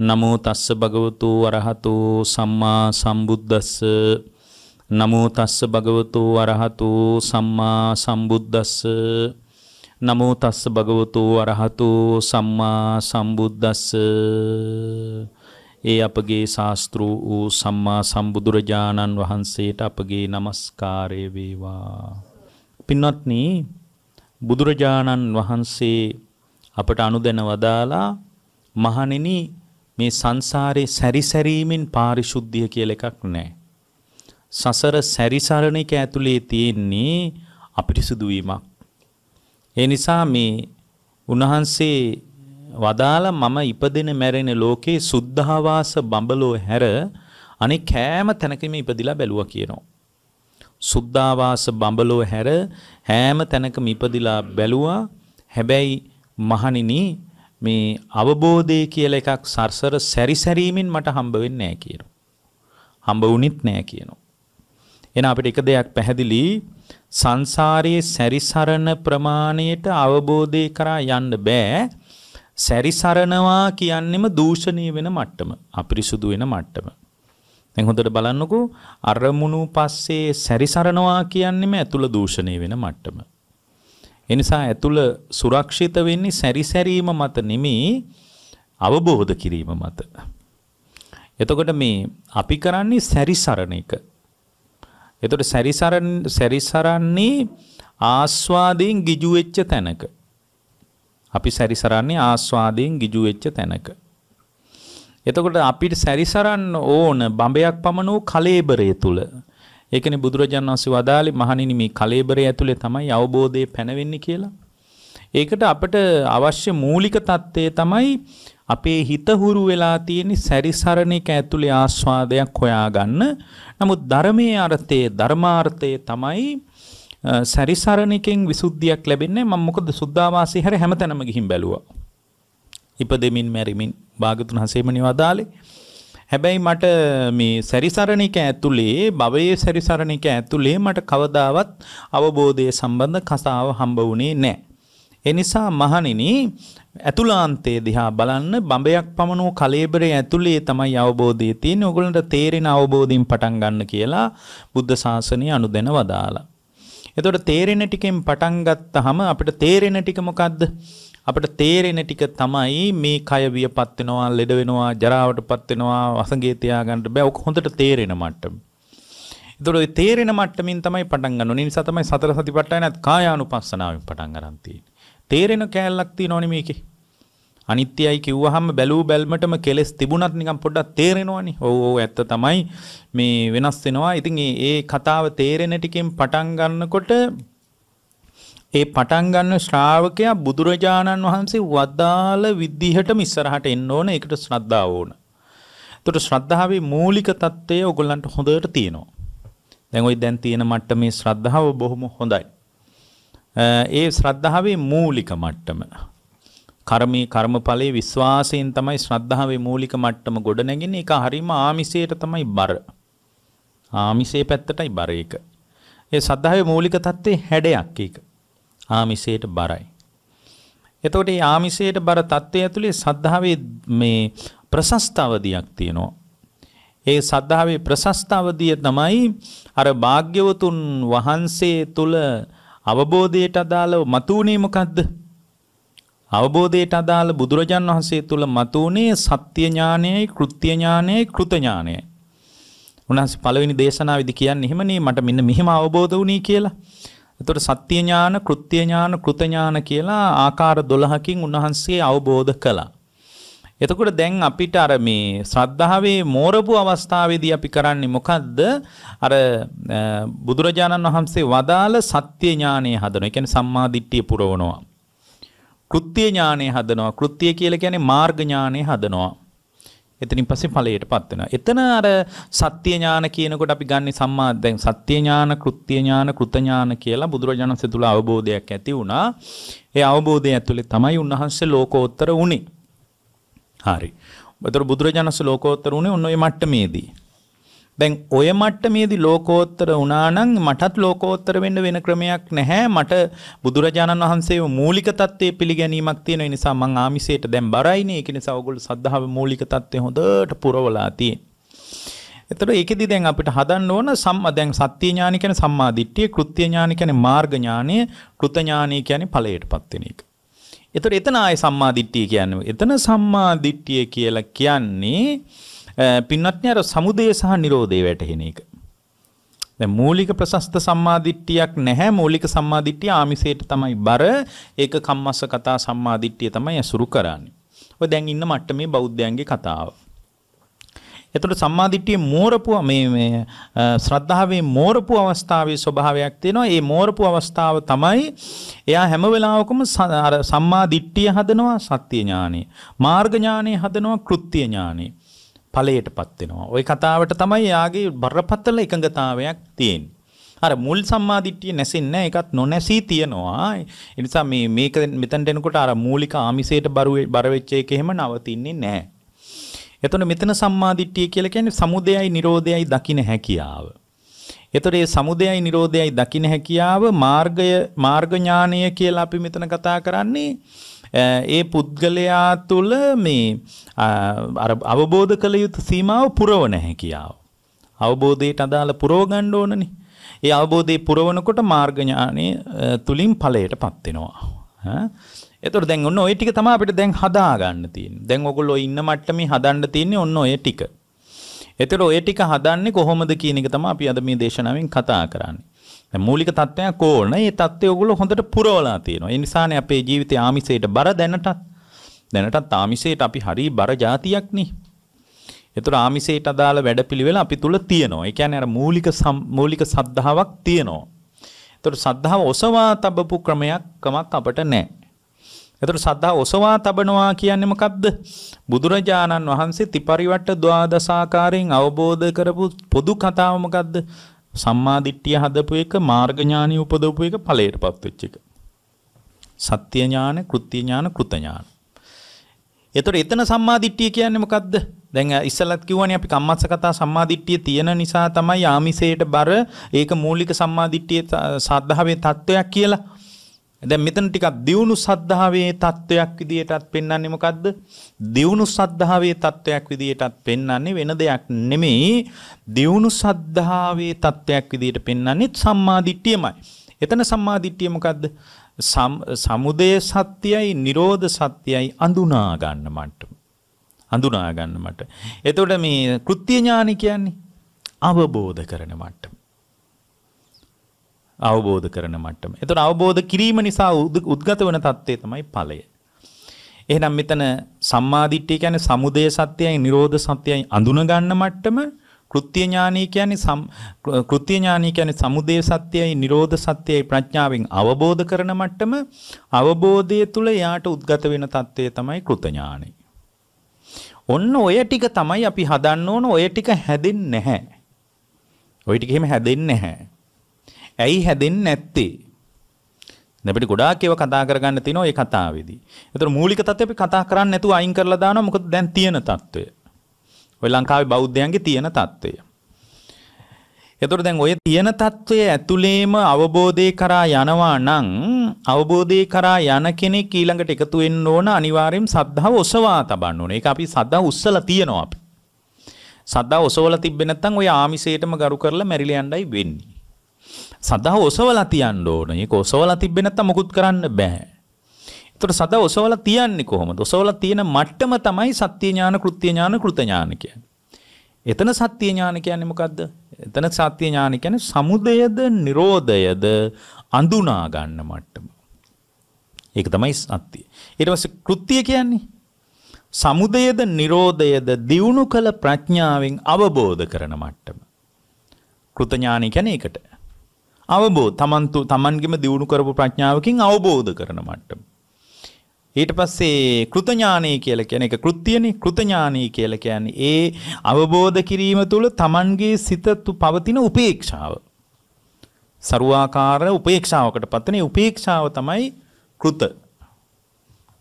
නමෝ තස්ස භගවතු වරහතු සම්මා සම්බුද්දස්ස නමෝ තස්ස භගවතු වරහතු සම්මා සම්බුද්දස්ස නමෝ තස්ස භගවතු වරහතු සම්මා සම්බුද්දස්ස ඒ අපගේ ශාස්ත්‍රු වූ සම්මා සම්බුදුරජාණන් වහන්සේට අපගේ নমස්කාරය වේවා පින්වත්නි බුදුරජාණන් වහන්සේ අපට අනුදැන වදාලා මහණෙනි මේ සංසාරේ සැරිසැරීමෙන් පාරිශුද්ධිය කියලා එකක් නැහැ. සසර සැරිසරණ එක ඇතුලේ තියෙන්නේ අපිරිසුදු වීමක්. ඒ නිසා මේ උන්වහන්සේ වදාලා මම ඉපදෙන මැරෙන ලෝකේ සුද්ධාවාස බඹලෝ හැර අනෙක් කෑම තැනකම ඉපදිලා බැලුවා කියනවා. සුද්ධාවාස බඹලෝ හැර හැම තැනකම ඉපදිලා බැලුවා. හැබැයි මහණෙනි මේ අවබෝධය කියලා එකක් සර්සර සැරිසැරීමෙන් මට හම්බ වෙන්නේ නැහැ කියනවා. හම්බ වුණෙත් නැහැ කියනවා. එහෙනම් අපිට එක දෙයක් පැහැදිලි සංසාරයේ සැරිසරන ප්‍රමාණයට අවබෝධය කරා යන්න බෑ. සැරිසරනවා කියන්නෙම දූෂණය වෙන මට්ටම, අපිරිසුදු වෙන මට්ටම. දැන් හොඳට බලන්නකෝ අරමුණු පස්සේ සැරිසරනවා කියන්නෙම ඇතුළ දූෂණය වෙන මට්ටම. එනිසා ඇතුළ සුරක්ෂිත වෙන්නේ සැරිසැරීම මත නෙමේ අවබෝධ කිරීම මත. එතකොට මේ අපි කරන්නේ සැරිසරණ එක. එතකොට සැරිසරණ සැරිසරන්නේ ආස්වාදයෙන් ගිජු වෙච්ච තැනක. අපි සැරිසරන්නේ ආස්වාදයෙන් ගිජු වෙච්ච තැනක. එතකොට අපිට සැරිසරන්න ඕන බඹයක් පමණ වූ කලේබරය තුල ඒකනේ බුදුරජාණන් වහන්සේ වදාළේ මහණෙනි මේ කලේබරය ඇතුලේ තමයි අවබෝධය පැනවෙන්නේ කියලා. ඒකට අපට අවශ්‍ය මූලික தත්ත්වය තමයි අපේ හිත හුරු වෙලා තියෙන සැරිසරණේක ඇතුලේ ආස්වාදයක් හොයාගන්න. නමුත් ධර්මයේ අර්ථයේ ධර්මාර්ථයේ තමයි සැරිසරණකින් විසුද්ධියක් ලැබෙන්නේ මම මොකද සුද්ධාවාසී හැර හැමතැනම ගිහින් බැලුවා. ඉපදෙමින් මැරිමින් භාගතුන් හසේමනි වදාලේ හැබැයි මට මේ සැරිසරණික ඇතුලේ භවයේ සැරිසරණික ඇතුලේ මට කවදාවත් අවබෝධය සම්බන්ධ කතාව හම්බ වුණේ නැහැ. ඒ නිසා මහණෙනි ඇතුලාන්තයේ දිහා බලන්න බඹයක් පමණ වූ කලෙබරේ ඇතුලේ තමයි අවබෝධය තියෙන්නේ. ඔයගොල්ලන්ට තේරෙන අවබෝධයෙන් පටන් ගන්න කියලා බුද්ධ ශාසනය අනුදැන වදාලා. එතකොට තේරෙන ටිකෙන් පටන් ගත්තාම අපිට තේරෙන ටික මොකද්ද? අපිට තේරෙන ටික තමයි මේ කය වියපත් වෙනවා, ලෙඩ වෙනවා, ජරාවටපත් වෙනවා, වසඟේ තියාගන්න බෑ. ඔක හොඳට තේරෙන මට්ටම. ඒතකොට ඒ තේරෙන මට්ටමින් තමයි පටන් ගන්න ඕනේ. නිසා තමයි සතර සතිපට්ඨානත් කායානුපස්සනාවෙන් පටන් ගන්න තියෙන්නේ. තේරෙන කැලලක් තියෙනවනේ මේකේ. අනිත්‍යයි කිව්වහම බැලූ බැල්මටම කෙලස් තිබුණත් නිකන් පොඩ්ඩක් තේරෙනවනේ. ඔව් ඔව් ඇත්ත තමයි මේ වෙනස් වෙනවා. ඉතින් ඒ කතාව තේරෙන ටිකෙන් පටන් ගන්නකොට ඒ පටන් ගන්න ශ්‍රාවකයා බුදුරජාණන් වහන්සේ වදාළ විදිහටම ඉස්සරහට එන්න ඕන. ඒකට ශ්‍රද්ධාව ඕන. එතකොට ශ්‍රද්ධාවේ මූලික தত্ত্বය ඔයගොල්ලන්ට හොඳට තියෙනවා. දැන් ওই දැන් තියෙන මට්ටමේ ශ්‍රද්ධාව බොහොම හොඳයි. ඒ ශ්‍රද්ධාවේ මූලික මට්ටම. කර්මී කර්මඵලයේ විශ්වාසයෙන් තමයි ශ්‍රද්ධාවේ මූලික මට්ටම ගොඩ නැගෙන්නේ. ඒක හරීම ආමිෂයට තමයි බර. ආමිෂයේ පැත්තටයි බර ඒක. ඒ ශ්‍රද්ධාවේ මූලික தත්ත්වේ හැඩයක් ඒක. ආමිසයට බරයි. එතකොට මේ ආමිසයට බර தත්ත්වය ඇතුලේ සද්ධාවේ මේ ප්‍රසස්තවදියක් තියෙනවා. ඒ සද්ධාවේ ප්‍රසස්තවදිය තමයි අර භාග්‍යවතුන් වහන්සේ තුල අවබෝධයට අදාළව මතුනේ මොකද්ද? අවබෝධයට අදාළ බුදුරජාන් වහන්සේ තුල මතුනේ සත්‍ය ඥානයයි කෘත්‍ය ඥානයයි කෘත ඥානයයි. උන්වහන්සේ පළවෙනි දේශනාවේදී කියන්නේ එහෙමනේ මට මෙන්න මෙහෙම අවබෝධ වුණේ කියලා. එතකොට සත්‍ය ඥාන, කෘත්‍ය ඥාන, කෘත ඥාන කියලා ආකාර 12කින් උන්වහන්සේ අවබෝධ කළා. එතකොට දැන් අපිට අර මේ ශ්‍රද්ධාවේ මෝරපු අවස්ථාවේදී අපි කරන්නේ මොකද්ද? අර බුදුරජාණන් වහන්සේ වදාළ සත්‍ය ඥානය හදනවා. ඒ කියන්නේ සම්මා දිට්ඨිය පුරවනවා. කෘත්‍ය ඥානය හදනවා. කෘත්‍ය කියලා කියන්නේ මාර්ග ඥානය හදනවා. එතනින් පස්සේ ඵලයට පත් වෙනවා. එතන අර සත්‍ය ඥාන කියනකොට අපි ගන්නේ සම්මා දැන් සත්‍ය ඥාන, කෘත්‍ය ඥාන, කෘත ඥාන කියලා බුදුරජාණන්සේ තුල අවබෝධයක් ඇති වුණා. ඒ අවබෝධය ඇතුලේ තමයි උන්වහන්සේ ලෝකෝත්තර වුණේ. හරි. බතර බුදුරජාණන්සේ ලෝකෝත්තර වුණේ ඔන්න ඔය මට්ටමේදී. දැන් ඔය මට්ටමේදී ලෝකෝත්තර වුණා නම් මටත් ලෝකෝත්තර වෙන්න වෙන ක්‍රමයක් නැහැ මට බුදුරජාණන් වහන්සේව මූලික தත්ත්වයේ පිළිගැනීමක් තියෙන නිසා මං ආමිසයට දැන් බරයිනේ ඒක නිසා ඔයගොල්ලෝ සද්ධාව මූලික தත්ත්වය හොඳට පුරවලා තියෙන. එතකොට ඒකෙදි දැන් අපිට හදන්න ඕන සම්මා දැන් සත්‍ය ඥාන කියන්නේ සම්මා දිට්ඨිය, කෘත්‍ය ඥාන කියන්නේ මාර්ග ඥානය, කෘත ඥානය කියන්නේ ඵලයටපත් වෙන එක. එතකොට එතන ආයේ සම්මා දිට්ඨිය කියන්නේ. එතන සම්මා දිට්ඨිය කියලා කියන්නේ පින්වත්නි අර සමුදය සහ නිරෝධය වැටහෙන එක. දැන් මූලික ප්‍රශස්ත සම්මාදිට්ඨියක් නැහැ මූලික සම්මාදිට්ඨිය ආමිසයට තමයි බර ඒක කම්මස්ස කතා සම්මාදිට්ඨිය තමයි අසුරු කරන්නේ. ඔය දැන් ඉන්න මට්ටමේ බෞද්ධයන්ගේ කතාව. එතකොට සම්මාදිට්ඨිය මෝරපු මේ මේ ශ්‍රද්ධාවේ මෝරපු අවස්ථාවේ ස්වභාවයක් තියෙනවා. ඒ මෝරපු අවස්ථාව තමයි එයා හැම වෙලාවකම අර සම්මාදිට්ඨිය හදනවා සත්‍ය ඥානෙ, මාර්ග ඥානෙ හදනවා කෘත්‍ය ඥානෙ. ඵලයට පත්වෙනවා. ওই කතාවට තමයි යාගේ බරපතල එකඟතාවයක් තියෙන්නේ. අර මුල් සම්මාදිට්ඨිය නැසෙන්නේ ඒකත් නොනැසී තියනවා. ඒ නිසා මේ මේක මෙතනට එනකොට අර මූලික ආමිසයට බර වෙච්ච එක එහෙම නවතින්නේ නැහැ. එතකොට මෙතන සම්මාදිට්ඨිය කියලා කියන්නේ සමුදයයි නිරෝධයයි දකින්න හැකියාව. එතකොට මේ සමුදයයි නිරෝධයයි දකින්න හැකියාව මාර්ගය මාර්ග ඥානය කියලා අපි මෙතන කතා කරන්නේ ඒ පුද්ගලයා තුළ මේ අවබෝධ කළ යුතු සීමාව පුරවන හැකියාව. අවබෝධයට අදාළ පුරව ගන්න ඕනනේ. ඒ අවබෝධය පුරවනකොට මාර්ග ඥානෙ තුලින් ඵලයටපත් වෙනවා. එතකොට දැන් ඔන්න ওই ටික තමයි අපිට දැන් හදා ගන්න තියෙන්නේ. දැන් ඔයගොල්ලෝ ඉන්න මට්ටමේ හදන්න තියෙන්නේ ඔන්න ওই ටික. එතකොට ওই ටික හදන්නේ කොහොමද කියන එක තමයි අපි අද මේ දේශනාවෙන් කතා කරන්නේ. මූලික තත්ත්වයක් ඕන. ඒ தත්ත්වය ඔයගොල්ලෝ හොඳට පුරවලා තියෙනවා. ඒ නිසානේ අපේ ජීවිතයේ ආමිෂයට බර දැනටත් දැනටත් ආමිෂයට අපි හරි බර જાතියක් නේ. ඒතර ආමිෂයට අදාළ වැඩපිළිවෙල අපි තුල තියෙනවා. ඒ කියන්නේ අර මූලික මූලික සද්ධාාවක් තියෙනවා. ඒතර සද්ධාව ඔසවා තබපු ක්‍රමයක් කමක් අපට නැහැ. එතකොට සද්ධා ඔසවා තබනවා කියන්නේ මොකද්ද? බුදුරජාණන් වහන්සේ ත්‍රිපරිවට්ට ද්වාදසාකාරයෙන් අවබෝධ කරපු පොදු කතාව මොකද්ද? සම්මා දිට්ඨිය හදපු එක මාර්ග ඥානිය උපදවපු එක ඵලයටපත් වෙච්ච එක. සත්‍ය ඥාන, කෘත්‍ය ඥාන, කෘත ඥාන. එතකොට එතන සම්මා දිට්ඨිය කියන්නේ මොකද්ද? දැන් ඉස්සලත් කිව්වනේ අපි කම්මස්ස කතා සම්මා දිට්ඨිය තියෙන නිසා තමයි ආමිසයට බර ඒක මූලික සම්මා දිට්ඨියේ සද්ධාවේ தত্ত্বයක් කියලා. දැන් මෙතන ටිකක් දියුණු සද්ධාවේ தত্ত্বයක් විදියටත් පෙන්වන්නේ මොකද්ද? දියුණු සද්ධාවේ தত্ত্বයක් විදියටත් පෙන්වන්නේ වෙන දෙයක් නෙමෙයි. දියුණු සද්ධාවේ தত্ত্বයක් විදියට පෙන්වන්නේ සම්මාදිට්ඨියමයි. එතන සම්මාදිට්ඨිය මොකද්ද? සමුදය සත්‍යයි නිරෝධ සත්‍යයි අඳුනා ගන්න මට්ටම. අඳුනා ගන්න මට. එතකොට මේ කෘත්‍ය ඥානෙ කියන්නේ අවබෝධ කරන මට්ටම. අවබෝධ කරන මට්ටම. එතකොට අවබෝධ කිරීම නිසා උද්ගත වෙන தත්ත්වය තමයි ඵලය. එහෙනම් මෙතන සම්මාදිට්ඨිය කියන්නේ සමුදය සත්‍යයයි නිරෝධ සත්‍යයයි අඳුන ගන්න මට්ටම කෘත්‍ය ඥානය කියන්නේ කෘත්‍ය ඥානය කියන්නේ සමුදය සත්‍යයයි නිරෝධ සත්‍යයයි ප්‍රඥාවෙන් අවබෝධ කරන මට්ටම අවබෝධය තුල යාට උද්ගත වෙන தත්ත්වය තමයි කෘත ඥානය. ඔන්න ඔය ටික තමයි අපි හදන්න ඕන ඔය ටික හැදෙන්නේ නැහැ. ඔය ටික එහෙම හැදෙන්නේ නැහැ. ඇයි හැදෙන්නේ නැත්තේ? දැන් අපිට ගොඩාක් ඒවා කතා කරගන්න තියෙනවා මේ කතාවේදී. ඒතර මූලික தත්ත්වය අපි කතා කරන්නේ නැතුව අයින් කරලා දානවා මොකද දැන් තියෙන தත්ත්වය. ඔය ලංකාවේ බෞද්ධයන්ගේ තියෙන தත්ත්වය. එතකොට දැන් ඔය තියෙන తত্ত্বය ඇතුලේම අවබෝධය කරා යනවා නම් අවබෝධය කරා යන කෙනෙක් ඊළඟට එකතු වෙන්න ඕන අනිවාර්යයෙන් සද්ධාව ඔසවා තබන්න ඕන. ඒක අපි සද්ධා උස්සලා තියෙනවා අපි. සද්ධා ඔසවලා තිබ්බේ නැත්නම් ඔය ආමිසේටම ගරු කරලා මැරිලා යන්නයි වෙන්නේ. සදා ඔසවලා තියන්න ඕන. ඒක ඔසවලා තිබ්බේ නැත්තම් මොකුත් කරන්න බෑ. ඒතර සදා ඔසවලා තියන්නේ කොහොමද? ඔසවලා තියෙන මට්ටම තමයි සත්‍ය ඥාන, කෘත්‍ය ඥාන, කෘත ඥාන එතන සත්‍ය ඥාන කියන්නේ මොකද්ද? එතන සත්‍ය ඥාන කියන්නේ සමුදයද, නිරෝධයද අඳුනා ගන්න මට්ටම. ඒක තමයි සත්‍ය. ඊට පස්සේ කෘත්‍ය කියන්නේ සමුදයද නිරෝධයද දියුණු කළ ප්‍රඥාවෙන් අවබෝධ කරන මට්ටම. කෘතඥානි කියන්නේ ඒකට. අවබෝධ තමන්තු තමන්ගෙම දියුණු කරපු ප්‍රඥාවකින් අවබෝධ කරන මට්ටම. ඊට පස්සේ කෘතඥානී කියලා කියන එක කෘත්‍යනේ කෘතඥානී කියලා කියන්නේ ඒ අවබෝධ කිරීම තුළ තමන්ගේ සිත පවතින උපේක්ෂාව. සරුවාකාර උපේක්ෂාවකට පත්වන උපේක්ෂාව තමයි කෘත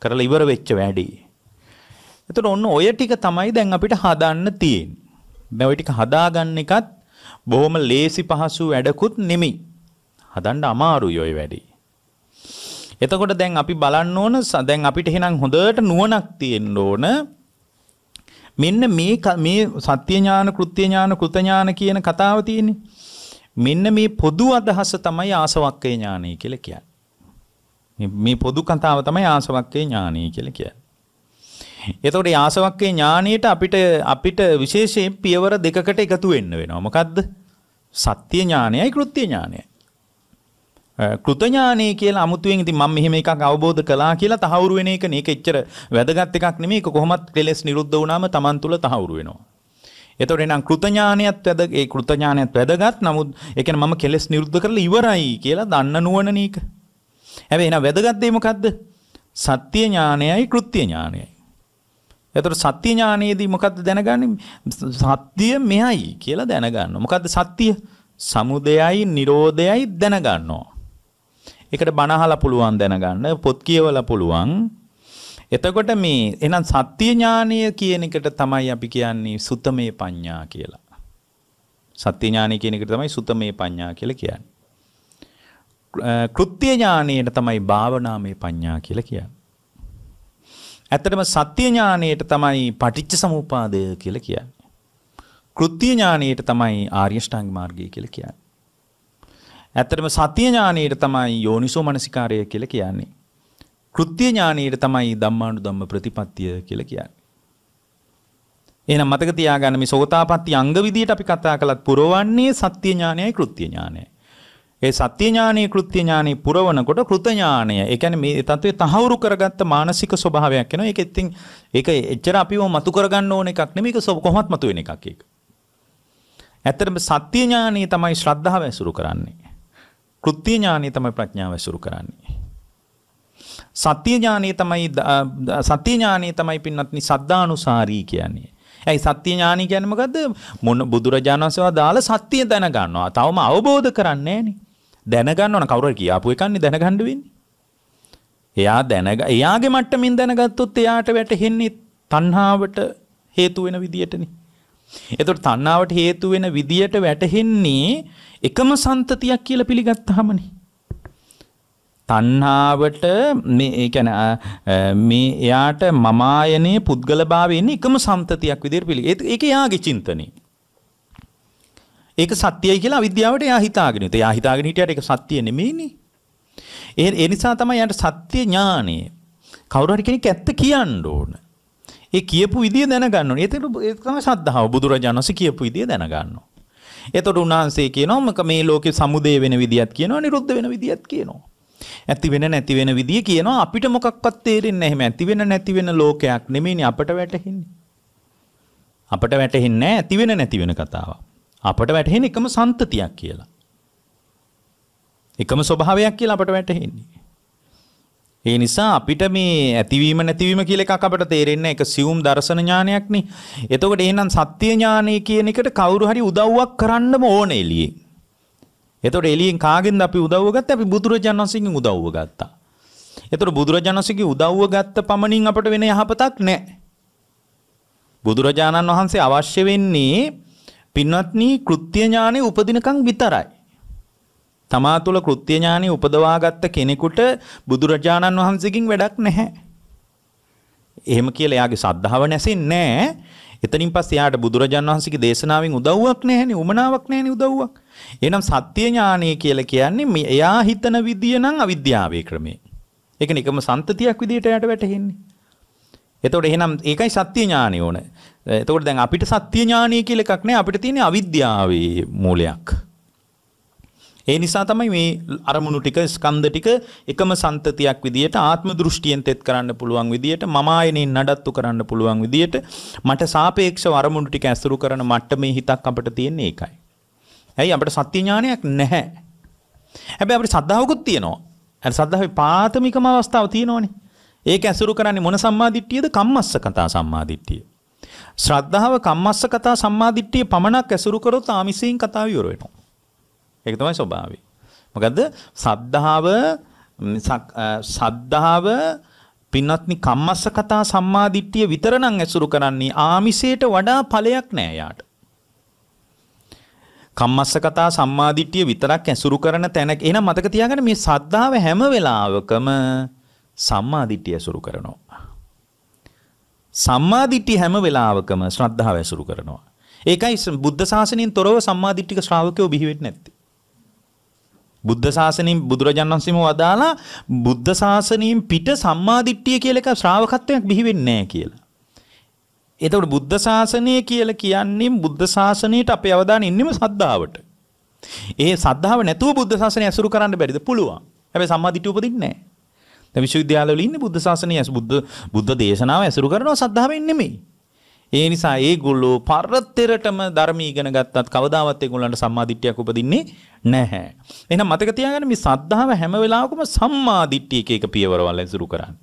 කරලා ඉවර වෙච්ච වැඩි. එතකොට ඔන්න ඔය ටික තමයි දැන් අපිට හදන්න තියෙන්නේ. දැන් ඔය ටික හදාගන්න එකත් බොහොම ලේසි පහසු වැඩකුත් නෙමෙයි. හදන්න අමාරුයි ඔය වැඩි. එතකොට දැන් අපි බලන්න ඕන දැන් අපිට එහෙනම් හොඳට නුවණක් තියෙන්න ඕන මෙන්න මේ මේ සත්‍ය ඥාන කෘත්‍ය ඥාන කෘත ඥාන කියන කතාව තියෙන්නේ. මෙන්න මේ පොදු අදහස තමයි ආසවක්කේ ඥානය කියලා කියන්නේ. මේ පොදු කතාව තමයි ආසවක්කේ ඥානය කියලා කියන්නේ. එතකොට ආසවක්කේ ඥානයට අපිට අපිට විශේෂයෙන් පියවර දෙකකට එකතු වෙන්න වෙනවා. මොකද්ද? සත්‍ය ඥානයයි කෘත්‍ය ඥානයයි. කෘතඥානී කියලා අමුතුවෙන් ඉතින් මම මෙහෙම එකක් අවබෝධ කළා කියලා තහවුරු වෙන එක නේ ඒක එච්චර වැදගත් එකක් නෙමෙයි ඒක කොහොමත් කෙලෙස් නිරුද්ධ වුණාම Taman තුල තහවුරු වෙනවා. එතකොට එනම් කෘතඥානියත් වැද ඒ කෘතඥානියත් වැදගත් නමුත් ඒ කියන්නේ මම කෙලෙස් නිරුද්ධ කරලා ඉවරයි කියලා දන්න නුවණ නේක. හැබැයි එහෙනම් වැදගත් දේ මොකද්ද? සත්‍ය ඥානයයි කෘත්‍ය ඥානයයි. එතකොට සත්‍ය ඥානයේදී මොකද්ද දැනගන්නේ? සත්‍ය මෙයයි කියලා දැනගන්නවා. මොකද්ද සත්‍ය? සමුදයයි නිරෝධයයි දැනගන්නවා. ඒකට බනහලා පුළුවන් දැනගන්න පොත් කියවලා පුළුවන් එතකොට මේ එහෙනම් සත්‍ය ඥානය කියන එකට තමයි අපි කියන්නේ සුතමේ පඤ්ඤා කියලා සත්‍ය ඥානය කියන එකට තමයි සුතමේ පඤ්ඤා කියලා කියන්නේ කෘත්‍ය ඥානයට තමයි භාවනාමය පඤ්ඤා කියලා කියන්නේ. ඇත්තටම සත්‍ය ඥානයට තමයි පටිච්ච සමුපාදය කියලා කියන්නේ. කෘත්‍ය ඥානයට තමයි ආර්ය ශ්‍රාංග මාර්ගය කියලා කියන්නේ. ඇත්තටම සතිය ඥානීයට තමයි යෝනිසෝ මනසිකාරය කියලා කියන්නේ. කෘත්‍ය ඥානීයට තමයි ධම්මානුධම්ම ප්‍රතිපත්තිය කියලා කියන්නේ. එහෙනම් මතක තියාගන්න මේ සෝතාපට්ටි අංග විදියට අපි කතා කළත් පුරවන්නේ සත්‍ය ඥානයයි කෘත්‍ය ඥානයයි. ඒ සත්‍ය ඥානයේ කෘත්‍ය ඥානයේ පුරවනකොට කෘත ඥානය. ඒ කියන්නේ මේ தત્ත්වය තහවුරු කරගත්ත මානසික ස්වභාවයක් වෙනවා. ඒක ඉතින් ඒක එච්චර අපිව මතු කරගන්න ඕන එකක් නෙමෙයි. ඒක කොහොමත් මතු වෙන එකක් ඒක. ඇත්තටම සත්‍ය ඥානය තමයි ශ්‍රද්ධාව ඇසුරු කරන්නේ. කෘත්‍ය ඥානය තමයි ප්‍රඥාව ඇසුරු කරන්නේ. සත්‍ය ඥානය තමයි සත්‍ය ඥානය තමයි පින්වත්නි සද්ධානුසාරී කියන්නේ. ඇයි සත්‍ය ඥානය කියන්නේ මොකද්ද? මොන බුදුරජාණන් වහන්සේවා දාලා සත්‍ය දැන ගන්නවා. තවම අවබෝධ කරන්නේ නැහනේ. දැන ගන්න ඕන කවුරු හරි කියාපු එකන්නේ දැනගන්න වෙන්නේ. එයා දැන එයාගේ මට්ටමින් දැනගත්තොත් එයාට වැටහෙන්නේ තණ්හාවට හේතු වෙන විදියටනේ. එතකොට තණ්හාවට හේතු වෙන විදියට වැටහෙන්නේ එකම සන්තතියක් කියලා පිළිගත්තාමනේ. තණ්හාවට මේ ඒ කියන්නේ මේ එයාට මමායනේ පුද්ගලභාවය ඉන්නේ එකම සම්තතියක් විදිහට පිළිගන්න. ඒක එයාගේ චින්තනේ. ඒක සත්‍යයි කියලා අවිද්‍යාවට එයා හිතාගෙන ඉත. එයා හිතාගෙන හිටියට ඒක සත්‍ය නෙමෙයිනේ. ඒ ඒ නිසා තමයි යාට සත්‍ය ඥානෙ කවුරු හරි කෙනෙක් ඇත්ත කියන්න ඕන. ඒ කියපු විදිය දැනගන්න ඕනේ. ඒක තමයි ශ්‍රද්ධාව. බුදුරජාණන්සේ කියපු විදිය දැනගන්න ඕනේ. එතකොට උන්වහන්සේ කියනවා මක මේ ලෝකේ සමුදේ වෙන විදියක් කියනවා නිරුද්ධ වෙන විදියක් කියනවා. ඇති වෙන නැති වෙන විදිය කියනවා අපිට මොකක්වත් තේරෙන්නේ නැහැ. එහෙම ඇති වෙන නැති වෙන ලෝකයක් නෙමෙයිනේ අපට වැටහෙන්නේ. අපට වැටහෙන්නේ නැහැ ඇති වෙන නැති වෙන කතාව. අපට වැටහෙන්නේ එකම සම්තතියක් කියලා. එකම ස්වභාවයක් කියලා අපට වැටහෙන්නේ. ඒ නිසා අපිට මේ ඇතිවීම නැතිවීම කියලා එකක් අපිට තේරෙන්න එක සියුම් දර්ශන ඥානයක්නේ. එතකොට එහෙනම් සත්‍ය ඥානය කියන එකට කවුරු හරි උදව්වක් කරන්නම ඕන එළියේ. එතකොට එළියෙන් කාගෙන්ද අපි උදව්ව ගත්තේ? අපි බුදුරජාණන් වහන්සේගෙන් උදව්ව ගත්තා. එතකොට බුදුරජාණන් වහන්සේගේ උදව්ව ගත්ත පමණින් අපට වෙන යහපතක් නැහැ. බුදුරජාණන් වහන්සේ අවශ්‍ය වෙන්නේ පින්වත්නි කෘත්‍ය ඥානෙ උපදිනකම් විතරයි. තමා තුළ කෘත්‍ය ඥානෙ උපදවාගත්ත කෙනෙකුට බුදුරජාණන් වහන්සේකින් වැඩක් නැහැ. එහෙම කියලා එයාගේ සද්ධාව නැසෙන්නේ නැහැ. එතනින් පස්සේ එයාට බුදුරජාණන් වහන්සේගේ දේශනාවෙන් උදව්වක් නැහැනේ, උමනාවක් නැහැනේ උදව්වක්. එහෙනම් සත්‍ය ඥානය කියලා කියන්නේ එයා හිතන විදිය නම් අවිද්‍යාවේ ක්‍රමේ. ඒක නිකම සම්තතියක් විදියට එයාට වැටහෙන්නේ. එතකොට එහෙනම් ඒකයි සත්‍ය ඥානය ඕන. එතකොට දැන් අපිට සත්‍ය ඥානය කියලා එකක් නැහැ අපිට තියෙන්නේ අවිද්‍යාවේ මූලයක්. ඒ නිසා තමයි මේ අරමුණු ටික ස්කන්ධ ටික එකම සන්තතියක් විදියට ආත්ම දෘෂ්ටියෙන් තෙත් කරන්න පුළුවන් විදියට මම ආයෙනින් නඩත්තු කරන්න පුළුවන් විදියට මට සාපේක්ෂව අරමුණු ටික ඇසුරු කරන මට්ටමේ හිතක් අපිට තියෙන්නේ ඒකයි. ඇයි අපිට සත්‍ය ඥානයක් නැහැ. හැබැයි අපිට සද්ධාවකුත් තියෙනවා. අර සද්ධාවේ පාතමිකම අවස්ථාව තියෙනෝනේ. ඒක ඇසුරු කරන්නේ මොන සම්මාදිට්ඨියද? කම්මස්ස කතා සම්මාදිට්ඨිය. ශ්‍රද්ධාව කම්මස්ස කතා සම්මාදිට්ඨිය පමණක් ඇසුරු කරොත් ආමිසයෙන් කතාව ඉවර වෙනවා. ඒක තමයි ස්වභාවය. මොකද්ද? සද්ධාව සද්ධාව පින්වත්නි කම්මස්ස කතා සම්මාදිට්ඨිය විතරනම් ඇසුරු කරන්නේ ආමිසයට වඩා ඵලයක් නෑ යාට. කම්මස්ස කතා සම්මාදිට්ඨිය විතරක් ඇසුරු කරන තැන එහෙනම් මතක තියාගන්න මේ සද්ධාව හැම වෙලාවකම සම්මාදිට්ඨිය ඇසුරු කරනවා. සම්මාදිට්ඨිය හැම වෙලාවකම ශ්‍රද්ධාව ඇසුරු කරනවා. ඒකයි බුද්ධ ශාසනයෙන් තොරව සම්මාදිට්ඨික ශ්‍රාවකයෝ බිහි වෙන්නේ නැත්තේ. බුද්ධ ශාසනයෙන් බුදුරජාණන් වහන්සේම වදාලා බුද්ධ ශාසනයෙන් පිට සම්මාදිට්ඨිය කියලා එක ශ්‍රාවකත්වයක් බිහි වෙන්නේ නැහැ කියලා. එතකොට බුද්ධ ශාසනය කියලා කියන්නේ බුද්ධ ශාසනයට අපේ අවධානය ඉන්නෙම සද්ධාවට. ඒ සද්ධාව නැතුව බුද්ධ ශාසනය ඇසුරු කරන්න බැරිද? පුළුවන්. හැබැයි සම්මාදිට්ඨිය උපදින්නේ නැහැ. දැන් විශ්වවිද්‍යාලවල ඉන්නේ බුද්ධ ශාසනය ඇසු බුද්ධ බුද්ධ දේශනාව ඇසුරු කරනවා සද්ධාවෙන් නෙමෙයි. ඒ නිසා ඒගොල්ලෝ පරතරටම ධර්ම ඉගෙන ගත්තත් කවදාවත් ඒගොල්ලන්ට සම්මාදිට්ඨියක් උපදින්නේ නැහැ. එහෙනම් මතක තියාගන්න මේ සද්ධාව හැම වෙලාවකම සම්මාදිට්ඨිය එක එක පියවරවල් ඇසුරු කරන්නේ.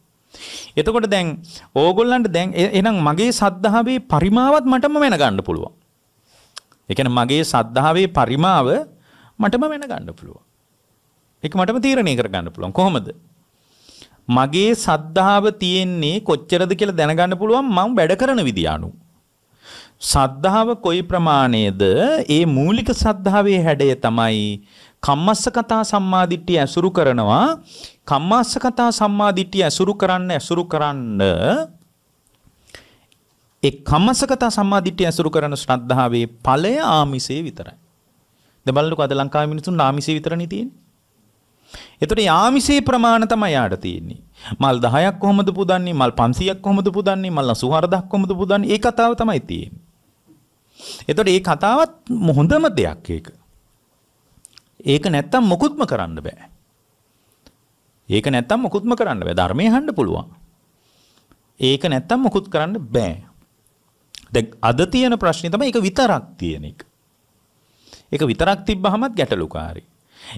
එතකොට දැන් ඕගොල්ලන්ට දැන් එහෙනම් මගේ සද්ධාවේ පරිමාවත් මටම වෙනගන්න පුළුවන්. ඒ කියන්නේ මගේ සද්ධාවේ පරිමාව මටම වෙනගන්න පුළුවන්. ඒක මටම තීරණය කරගන්න පුළුවන්. කොහොමද? මගේ සද්ධාව තියෙන්නේ කොච්චරද කියලා දැනගන්න පුළුවන් මම වැඩ කරන විදිය අනුව. සද්ධාව කොයි ප්‍රමාණයේද ඒ මූලික සද්ධාවේ හැඩය තමයි කම්මස්ස කතා සම්මාදිට්ඨිය ඇසුරු කරනවා කම්මස්ස කතා සම්මාදිට්ඨිය ඇසුරු කරන්න ඇසුරු කරන්න ඒ කම්මස්ස කතා සම්මාදිට්ඨිය ඇසුරු කරන ශ්‍රද්ධාවේ ඵලය ආමිසේ විතරයි. දැන් බලන්නකෝ අද ලංකාවේ මිනිසුන් ආමිසේ විතරනේ තියෙන්නේ. එතකොට යාමිසේ ප්‍රමාණ තමයි යාට තියෙන්නේ. මල් 10ක් කොහොමද පුදන්නේ? මල් 500ක් කොහොමද පුදන්නේ? මල් 84000ක් කොහොමද පුදන්නේ? ඒ කතාව තමයි තියෙන්නේ. එතකොට මේ කතාවත් හොඳම දෙයක් ඒක. ඒක නැත්තම් මොකුත්ම කරන්න බෑ. ඒක නැත්තම් මොකුත්ම කරන්න බෑ. ධර්මයේ හඬ පුළුවන්. ඒක නැත්තම් මොකුත් කරන්න බෑ. දැන් අද තියෙන ප්‍රශ්නේ තමයි ඒක විතරක් තියෙන එක. ඒක විතරක් තිබ්බහමත් ගැටලුකාරී.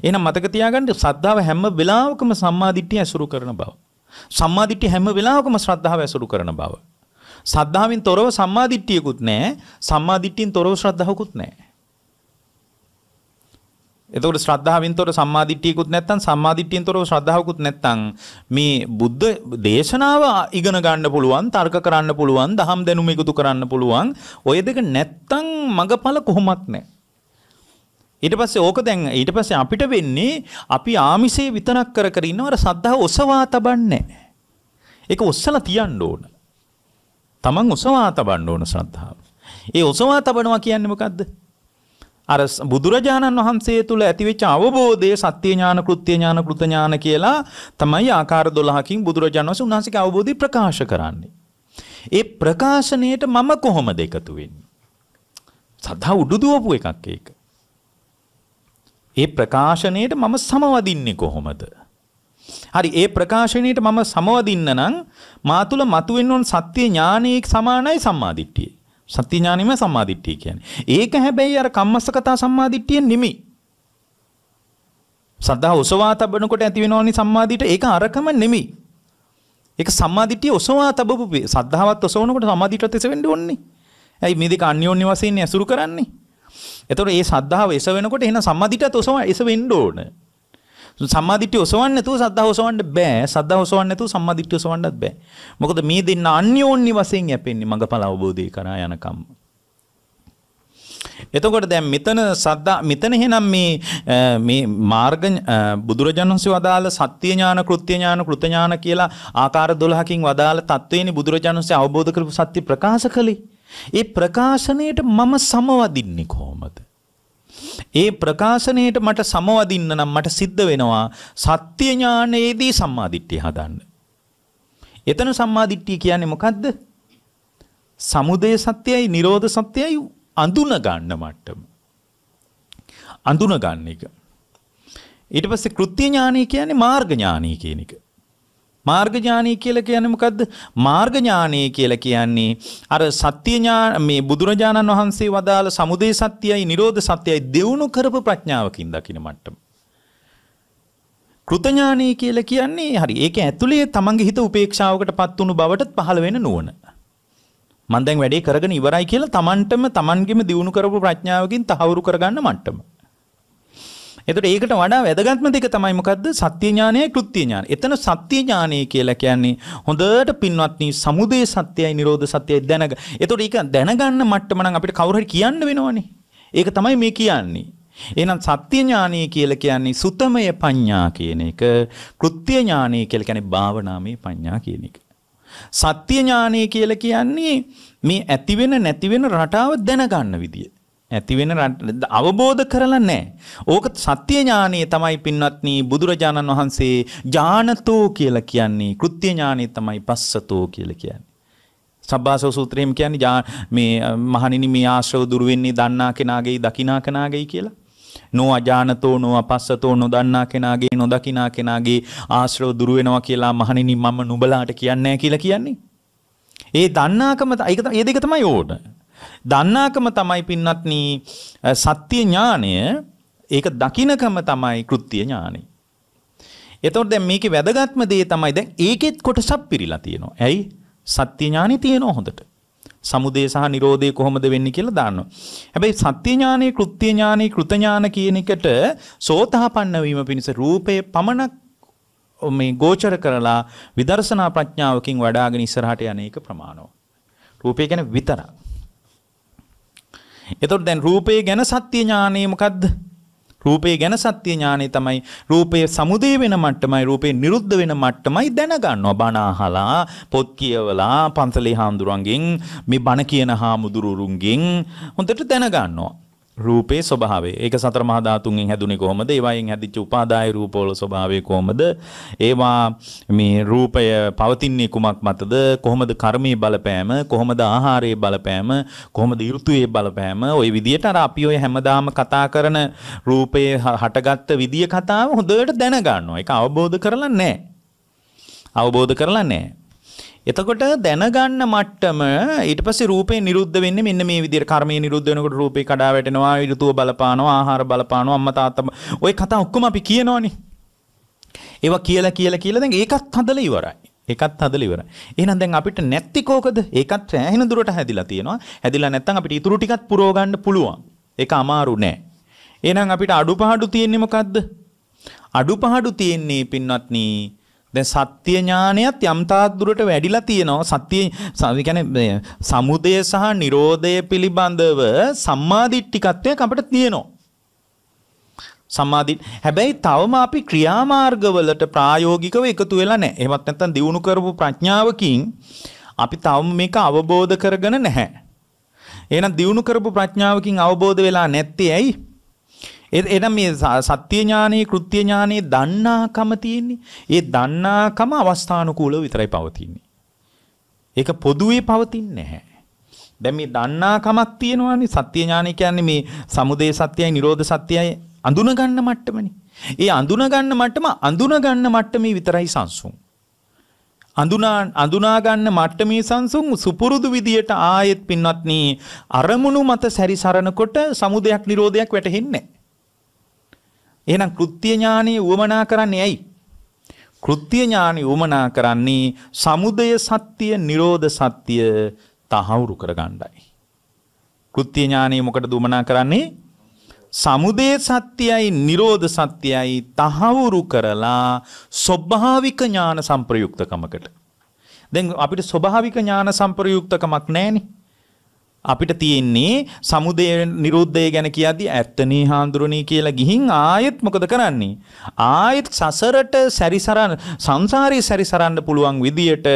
එහෙනම් මතක තියාගන්න ශ්‍රද්ධාව හැම වෙලාවකම සම්මාදිට්ඨිය ඇසුරු කරන බව. සම්මාදිට්ඨිය හැම වෙලාවකම ශ්‍රද්ධාව ඇසුරු කරන බව. ශ්‍රද්ධාවෙන් තොරව සම්මාදිට්ඨියකුත් නැහැ. සම්මාදිට්ඨියෙන් තොරව ශ්‍රද්ධාවකුත් නැහැ. එතකොට ශ්‍රද්ධාවෙන් තොර සම්මාදිට්ඨියකුත් නැත්නම් සම්මාදිට්ඨියෙන් තොරව ශ්‍රද්ධාවකුත් නැත්නම් මේ බුද්ධ දේශනාව ඉගෙන ගන්න පුළුවන් තර්ක කරන්න පුළුවන් දහම් දැනුම එකතු කරන්න පුළුවන් ඔය දෙක නැත්නම් මගඵල කොහොමත් නැහැ ඊට පස්සේ ඕක දැන් ඊට පස්සේ අපිට වෙන්නේ අපි ආමිෂේ විතරක් කර කර ඉන්නවර සද්ධාව ඔසවා තබන්නේ ඒක ඔස්සලා තියන්න ඕන. Taman ඔසවා තබන්න ඕන සද්ධාව. ඒ ඔසවා තබනවා කියන්නේ මොකද්ද? අර බුදුරජාණන් වහන්සේ තුල ඇතිවෙච්ච අවබෝධය සත්‍ය ඥාන කෘත්‍ය ඥාන කෘත ඥාන කියලා තමයි ආකාර 12කින් බුදුරජාණන් වහන්සේ උන්වහන්සේගේ අවබෝධය ප්‍රකාශ කරන්නේ. ඒ ප්‍රකාශනයේට මම කොහොමද එකතු වෙන්නේ? සද්ධා උඩුදුවපු එකක් ඒක. ඒ ප්‍රකාශනයට මම සමවදින්නේ කොහොමද? හරි ඒ ප්‍රකාශනයට මම සමවදින්න නම් මා තුල මතුවෙන්න ඕන සත්‍ය ඥානයේ සමානයි සම්මාදිට්ඨිය. සත්‍ය ඥානෙම සම්මාදිට්ඨිය කියන්නේ. ඒක හැබැයි අර කම්මස්සකතා සම්මාදිට්ඨිය නෙමෙයි. සද්ධා ඔසවා තබනකොට ඇතිවෙනවනි සම්මාදිට ඒක අරකම නෙමෙයි. ඒක සම්මාදිට්ඨිය ඔසවා තබපු සද්ධාවත් ඔසවනකොට සම්මාදිට්ඨියත් එසවෙන්න ඕනේ. ඇයි මේ දෙක අන්‍යෝන්‍ය වශයෙන් ඇසුරු කරන්නේ? එතකොට මේ සද්ධාව එස වෙනකොට එහෙනම් සම්මාදිටත් ඔසව එස වෙන්න ඕන. සම්මාදිට්ඨිය ඔසවන්නේ නැතුව සද්ධා ඔසවන්න බෑ. සද්ධා ඔසවන්නේ නැතුව සම්මාදිට්ඨිය ඔසවන්නත් බෑ. මොකද මේ දෙන්න අන්‍යෝන්‍ය වශයෙන් යැපෙන්නේ මඟඵල අවබෝධය කරා යනකම්. එතකොට දැන් මෙතන සද්දා මෙතන එහෙනම් මේ මේ මාර්ග බුදුරජාණන් වහන්සේ වදාළ සත්‍ය ඥාන කෘත්‍ය ඥාන කෘත ඥාන කියලා ආකාර 12කින් වදාළ தත්වේනේ බුදුරජාණන් වහන්සේ අවබෝධ කරපු සත්‍ය ප්‍රකාශ කළේ. ඒ ප්‍රකාශනයට මම සමවදින්නේ කොහොමද? ඒ ප්‍රකාශනයට මට සමවදින්න නම් මට සිද්ධ වෙනවා සත්‍ය ඥානයේදී සම්මාදිට්ඨිය හදන්න. එතන සම්මාදිට්ඨිය කියන්නේ මොකද්ද? සමුදය සත්‍යයි නිරෝධ සත්‍යයි අඳුන ගන්න මට්ටම. අඳුන ගන්න එක. ඊට පස්සේ කෘත්‍ය ඥානය කියන්නේ මාර්ග ඥානය කියන එක. මාර්ග ඥානය කියලා කියන්නේ මොකද්ද? මාර්ග ඥානය කියලා කියන්නේ අර සත්‍ය ඥාන මේ බුදුරජාණන් වහන්සේ වදාළ සමුදේ සත්‍යයයි නිරෝධ සත්‍යයයි දෙවුණු කරපු ප්‍රඥාවකින් දකින මට්ටම. කෘතඥානය කියලා කියන්නේ හරි ඒක ඇතුලේ තමන්ගේ හිත උපේක්ෂාවකටපත් වුණු බවට පහළ වෙන නුවණ. මම දැන් වැඩේ කරගෙන ඉවරයි කියලා තමන්ටම තමන්ගෙම දිනු කරපු ප්‍රඥාවකින් තහවුරු කරගන්න මට්ටම. එතකොට ඒකට වඩා වැදගත්ම දෙක තමයි මොකද්ද? සත්‍ය ඥානයයි කෘත්‍ය ඥානය. එතන සත්‍ය ඥානය කියලා කියන්නේ හොඳට පින්වත්නි සමුදේ සත්‍යයි නිරෝධ සත්‍යයි දැනග. එතකොට ඒක දැනගන්න මට්ටම නම් අපිට කවුරු හරි කියන්න වෙනවනේ. ඒක තමයි මේ කියන්නේ. එහෙනම් සත්‍ය ඥානය කියලා කියන්නේ සුතමය පඤ්ඤා කියන එක, කෘත්‍ය ඥානය කියලා කියන්නේ භාවනාමය පඤ්ඤා කියන එක. සත්‍ය ඥානය කියලා කියන්නේ මේ ඇති වෙන නැති වෙන රටාව දැනගන්න විදිය. ඇති වෙන අවබෝධ කරලා නැහැ. ඕක සත්‍ය ඥානය තමයි පින්වත්නි බුදුරජාණන් වහන්සේ ඥානතෝ කියලා කියන්නේ. කෘත්‍ය ඥානය තමයි පස්සතෝ කියලා කියන්නේ. සබ්බාසෝ සූත්‍රයෙන් කියන්නේ මේ මහණෙනි මේ ආශ්‍රව දුර වෙන්නේ දන්නා කෙනාගේයි දකිනා කෙනාගේයි කියලා. නෝ අජානතෝ නෝ අපස්සතෝ නොදන්නා කෙනාගේ නොදකිනා කෙනාගේ ආශ්‍රව දුර වෙනවා කියලා මහණෙනි මම නුඹලාට කියන්නේ කියලා කියන්නේ. ඒ දන්නාකම ඒක ඒ දෙක තමයි ඕනේ. දන්නාකම තමයි පින්නත්නි සත්‍ය ඥානය ඒක දකිනකම තමයි කෘත්‍ය ඥානය. එතකොට දැන් මේකේ වැදගත්ම දේ තමයි දැන් ඒකෙත් කොටසක් පිරීලා තියෙනවා. ඇයි? සත්‍ය ඥානෙ තියෙනවා හොඳට. සමුදය සහ නිරෝධය කොහොමද වෙන්නේ කියලා දානවා. හැබැයි සත්‍ය ඥානෙ, කෘත්‍ය ඥානෙ, කෘත ඥාන කියන එකට සෝතහපන්න වීම පිණිස රූපේ පමණක් මේ ගෝචර කරලා විදර්ශනා ප්‍රඥාවකින් වඩාගෙන ඉස්සරහට යන එක ප්‍රමාණව. රූපය ගැන විතරක්. එතකොට දැන් රූපේ ගැන සත්‍ය ඥානෙ මොකද්ද? රූපේ ගැන සත්‍ය ඥානෙ තමයි රූපේ සමුදේ වෙන මට්ටමයි රූපේ නිරුද්ධ වෙන මට්ටමයි දැනගන්නවා බණ අහලා පොත් කියවලා පන්සලේ හාමුදුරන්ගෙන් මේ බණ කියන හාමුදුරුරුන්ගෙන් හොඳට දැනගන්නවා රූපේ ස්වභාවය. ඒක සතර මහා ධාතුන්ගෙන් හැදුනේ කොහොමද? ඒවායින් හැදිච්ච උපාදාය රූපවල ස්වභාවය කොහොමද? ඒවා මේ රූපය පවතින්නේ කුමක් මතද? කොහොමද කර්මයේ බලපෑම? කොහොමද ආහාරයේ බලපෑම? කොහොමද ඍතුයේ බලපෑම? ওই විදියට අර අපි ඔය හැමදාම කතා කරන රූපයේ හටගත්ත විදිය කතාව හොඳට දැනගන්නවා. ඒක අවබෝධ කරලා නැහැ. අවබෝධ කරලා නැහැ. එතකොට දැනගන්න මට්ටම ඊට පස්සේ රූපේ නිරුද්ධ වෙන්නේ මෙන්න මේ විදිහට කර්මයේ නිරුද්ධ වෙනකොට රූපේ කඩා වැටෙනවා ඍතුව බලපානවා ආහාර බලපානවා අම්මා තාත්තා ওই කතා ඔක්කොම අපි කියනවනේ ඒවා කියලා කියලා කියලා දැන් ඒකත් හදලා ඉවරයි ඒකත් හදලා ඉවරයි. එහෙනම් දැන් අපිට නැති කෝකද? ඒකත් ඇහෙන දුරට හැදිලා තියෙනවා. හැදිලා නැත්නම් අපිට ඉතුරු ටිකක් පුරව ගන්න පුළුවන්. ඒක අමාරු නෑ. එහෙනම් අපිට අඩුපාඩු තියෙන්නේ මොකද්ද? අඩුපාඩු තියෙන්නේ පින්වත්නි දැන් සත්‍ය ඥානයත් යම් තාක් දුරට වැඩිලා තියෙනවා. සත්‍ය ඒ කියන්නේ සමුදය සහ නිරෝධය පිළිබඳව සම්මාදිට්ඨිකත්වයක් අපිට තියෙනවා. සම්මාදි හැබැයි තවම අපි ක්‍රියාමාර්ගවලට ප්‍රායෝගිකව එකතු වෙලා නැහැ. එහෙමත් නැත්නම් දිනු කරපු ප්‍රඥාවකින් අපි තවම මේක අවබෝධ කරගෙන නැහැ. එහෙනම් දිනු කරපු ප්‍රඥාවකින් අවබෝධ වෙලා නැත්තේ ඇයි? එනම් මේ සත්‍ය ඥානෙ කෘත්‍ය ඥානෙ දන්නාකම තියෙන්නේ. ඒ දන්නාකම අවස්ථානුකූලව විතරයි පවතින්නේ. ඒක පොදුවේ පවතින්නේ නැහැ. දැන් මේ දන්නාකමක් තියෙනවානේ සත්‍ය ඥානෙ කියන්නේ මේ සමුදේ සත්‍යයි නිරෝධ සත්‍යයි අඳුන ගන්න මට්ටමනේ. ඒ අඳුන ගන්න මට්ටම අඳුන ගන්න මට්ටමේ විතරයි සංසුන්. අඳුනා අඳුනා ගන්න මට්ටමේ සංසුන් සුපුරුදු විදියට ආයෙත් පින්වත්නි අරමුණු මත සැරිසරනකොට සමුදයක් නිරෝධයක් වැටහෙන්නේ නැහැ. එහෙනම් කෘත්‍ය ඥානෙ උවමනා කරන්නේ ඇයි? කෘත්‍ය ඥානෙ උවමනා කරන්නේ samudaya සත්‍ය, නිරෝධ සත්‍ය තහවුරු කරගන්නයි. කෘත්‍ය ඥානෙ මොකටද උවමනා කරන්නේ? සමුදේ සත්‍යයයි නිරෝධ සත්‍යයයි තහවුරු කරලා ස්වභාවික ඥාන සම්ප්‍රයුක්තකමකට. දැන් අපිට ස්වභාවික ඥාන සම්ප්‍රයුක්තකමක් නැහනේ. අපිට තියෙන්නේ සමුදය නිරුද්ධය ගැන කියද්දී ඇත්තනේ හාඳුරණී කියලා ගිහින් ආයෙත් මොකද කරන්නේ? ආයෙත් සසරට සැරිසරන සංසාරේ සැරිසරන්න පුළුවන් විදියට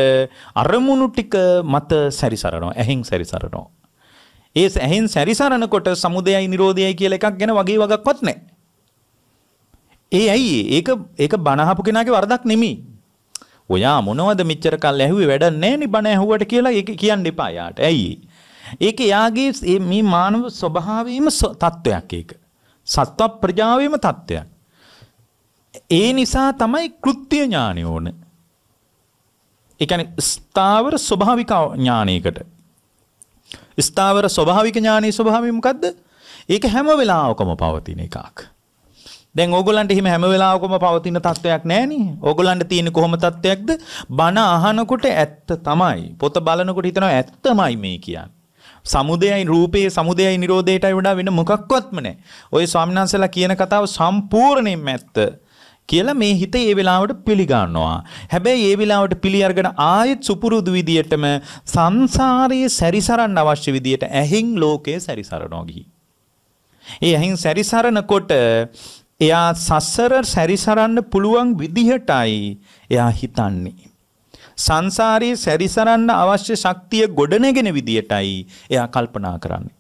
අරමුණු ටික මත සැරිසරනවා. ඇහෙන් සැරිසරනවා. ඒ ඇහෙන් සැරිසරනකොට සමුදයයි නිරෝධයයි කියලා එකක් ගැන වගේ වගක්වත් නැහැ. ඒ ඇයි ඒක ඒක බනහපු කෙනාගේ වරදක් නෙමෙයි. ඔයා මොනවද මෙච්චර කල් ඇහුවේ වැඩක් නැහැ නේ බන ඇහුවට කියලා ඒක කියන්න එපා යාට. ඇයි? ඒක එයාගේ මේ මානව ස්වභාවයේම තත්වයක් ඒක. සත්ව ප්‍රජාවේම තත්වයක්. ඒ නිසා තමයි කෘත්‍ය ඥානය ඕන. ඒ කියන්නේ ස්ථාවර ස්වභාවික ඥානයකට. ස්ථාවර ස්වභාවික ඥානයේ ස්වභාවය මොකද්ද? ඒක හැම වෙලාවකම පවතින එකක්. දැන් ඕගොල්ලන්ට එහෙම හැම වෙලාවකම පවතින තත්වයක් නැහනේ. ඕගොල්ලන්ට තියෙන කොහොම තත්වයක්ද? බණ අහනකොට ඇත්ත තමයි. පොත බලනකොට හිතනවා ඇත්තමයි මේ කියන්නේ. සමුදයයි රූපයේ සමුදයයි නිරෝධයටයි වඩා වෙන මොකක්වත්ම නැහැ. ওই ස්වාමීන් වහන්සේලා කියන කතාව සම්පූර්ණයෙන්ම ඇත්ත. කියලා මේ හිත ඒ වෙලාවට පිළිගන්නවා. හැබැයි ඒ වෙලාවට පිළි අරගෙන ආයෙත් සුපුරුදු විදියටම සංසාරයේ සැරිසරන්න අවශ්‍ය විදියට ඇහින් ලෝකයේ සැරිසරනවා ගිහි. ඒ ඇහින් සැරිසරනකොට එයා සසර සැරිසරන්න පුළුවන් විදිහටයි එයා හිතන්නේ. සංසාරයේ සැරිසරන්න අවශ්‍ය ශක්තිය ගොඩනගෙන විදියටයි එයා කල්පනා කරන්නේ.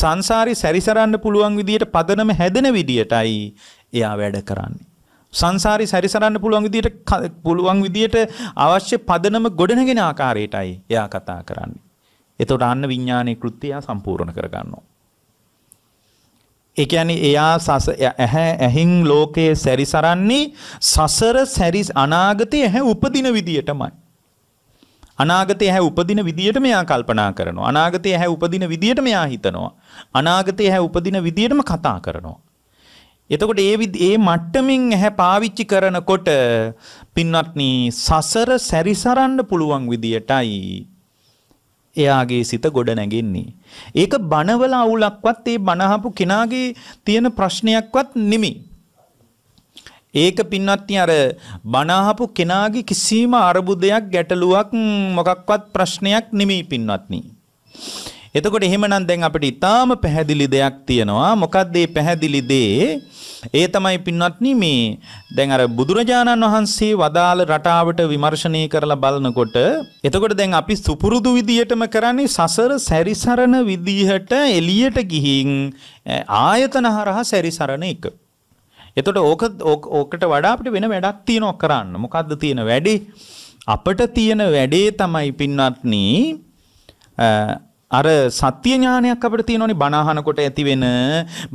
සංසාරේ සැරිසරන්න පුළුවන් විදියට පදනම හැදෙන විදියටයි එයා වැඩ කරන්නේ. සංසාරේ සැරිසරන්න පුළුවන් විදියට පුළුවන් විදියට අවශ්‍ය පදනම ගොඩනගෙන ආකාරයටයි එයා කතා කරන්නේ. එතකොට අන්න විඥානයේ කෘත්‍යය සම්පූර්ණ කරගන්නවා. ඒ කියන්නේ එයා සස ඇහැ ඇහින් ලෝකයේ සැරිසරන්නේ සසර සැරි අනාගතයේ ඇහැ උපදින විදියටමයි. අනාගතයේ හැ උපදින විදියට මෙයා කල්පනා කරනවා. අනාගතයේ හැ උපදින විදියට මෙයා හිතනවා. අනාගතයේ හැ උපදින විදියටම කතා කරනවා. එතකොට ඒ ඒ මට්ටමින් ඇහැ පාවිච්චි කරනකොට පින්වත්නි සසර සැරිසරන්න පුළුවන් විදියටයි එයාගේ සිත ගොඩ නැගෙන්නේ. ඒක බණවල අවුලක්වත් ඒ බණහපු කෙනාගේ තියෙන ප්‍රශ්නයක්වත් නෙමෙයි. ඒක පින්වත්නි අර බනහපු කෙනාගේ කිසිම අරබුදයක් ගැටලුවක් මොකක්වත් ප්‍රශ්නයක් නෙමෙයි පින්වත්නි. එතකොට එහෙමනම් දැන් අපිට ඊටාම පැහැදිලි දෙයක් තියෙනවා. මොකක්ද මේ පැහැදිලි දේ? ඒ තමයි පින්වත්නි මේ දැන් අර බුදුරජාණන් වහන්සේ වදාළ රටාවට විමර්ශනය කරලා බලනකොට එතකොට දැන් අපි සුපුරුදු විදියටම කරන්නේ සසර සැරිසරන විදිහට එළියට ගිහින් ආයතන හරහා සැරිසරන එක. එතකොට ඕක ඕකට වඩා අපිට වෙන වැඩක් තියෙනවා කරන්න. මොකද්ද තියෙන වැඩේ? අපිට තියෙන වැඩේ තමයි පින්වත්නි අර සත්‍ය ඥානයක් අපිට තියෙනෝනේ බණ අහනකොට ඇති වෙන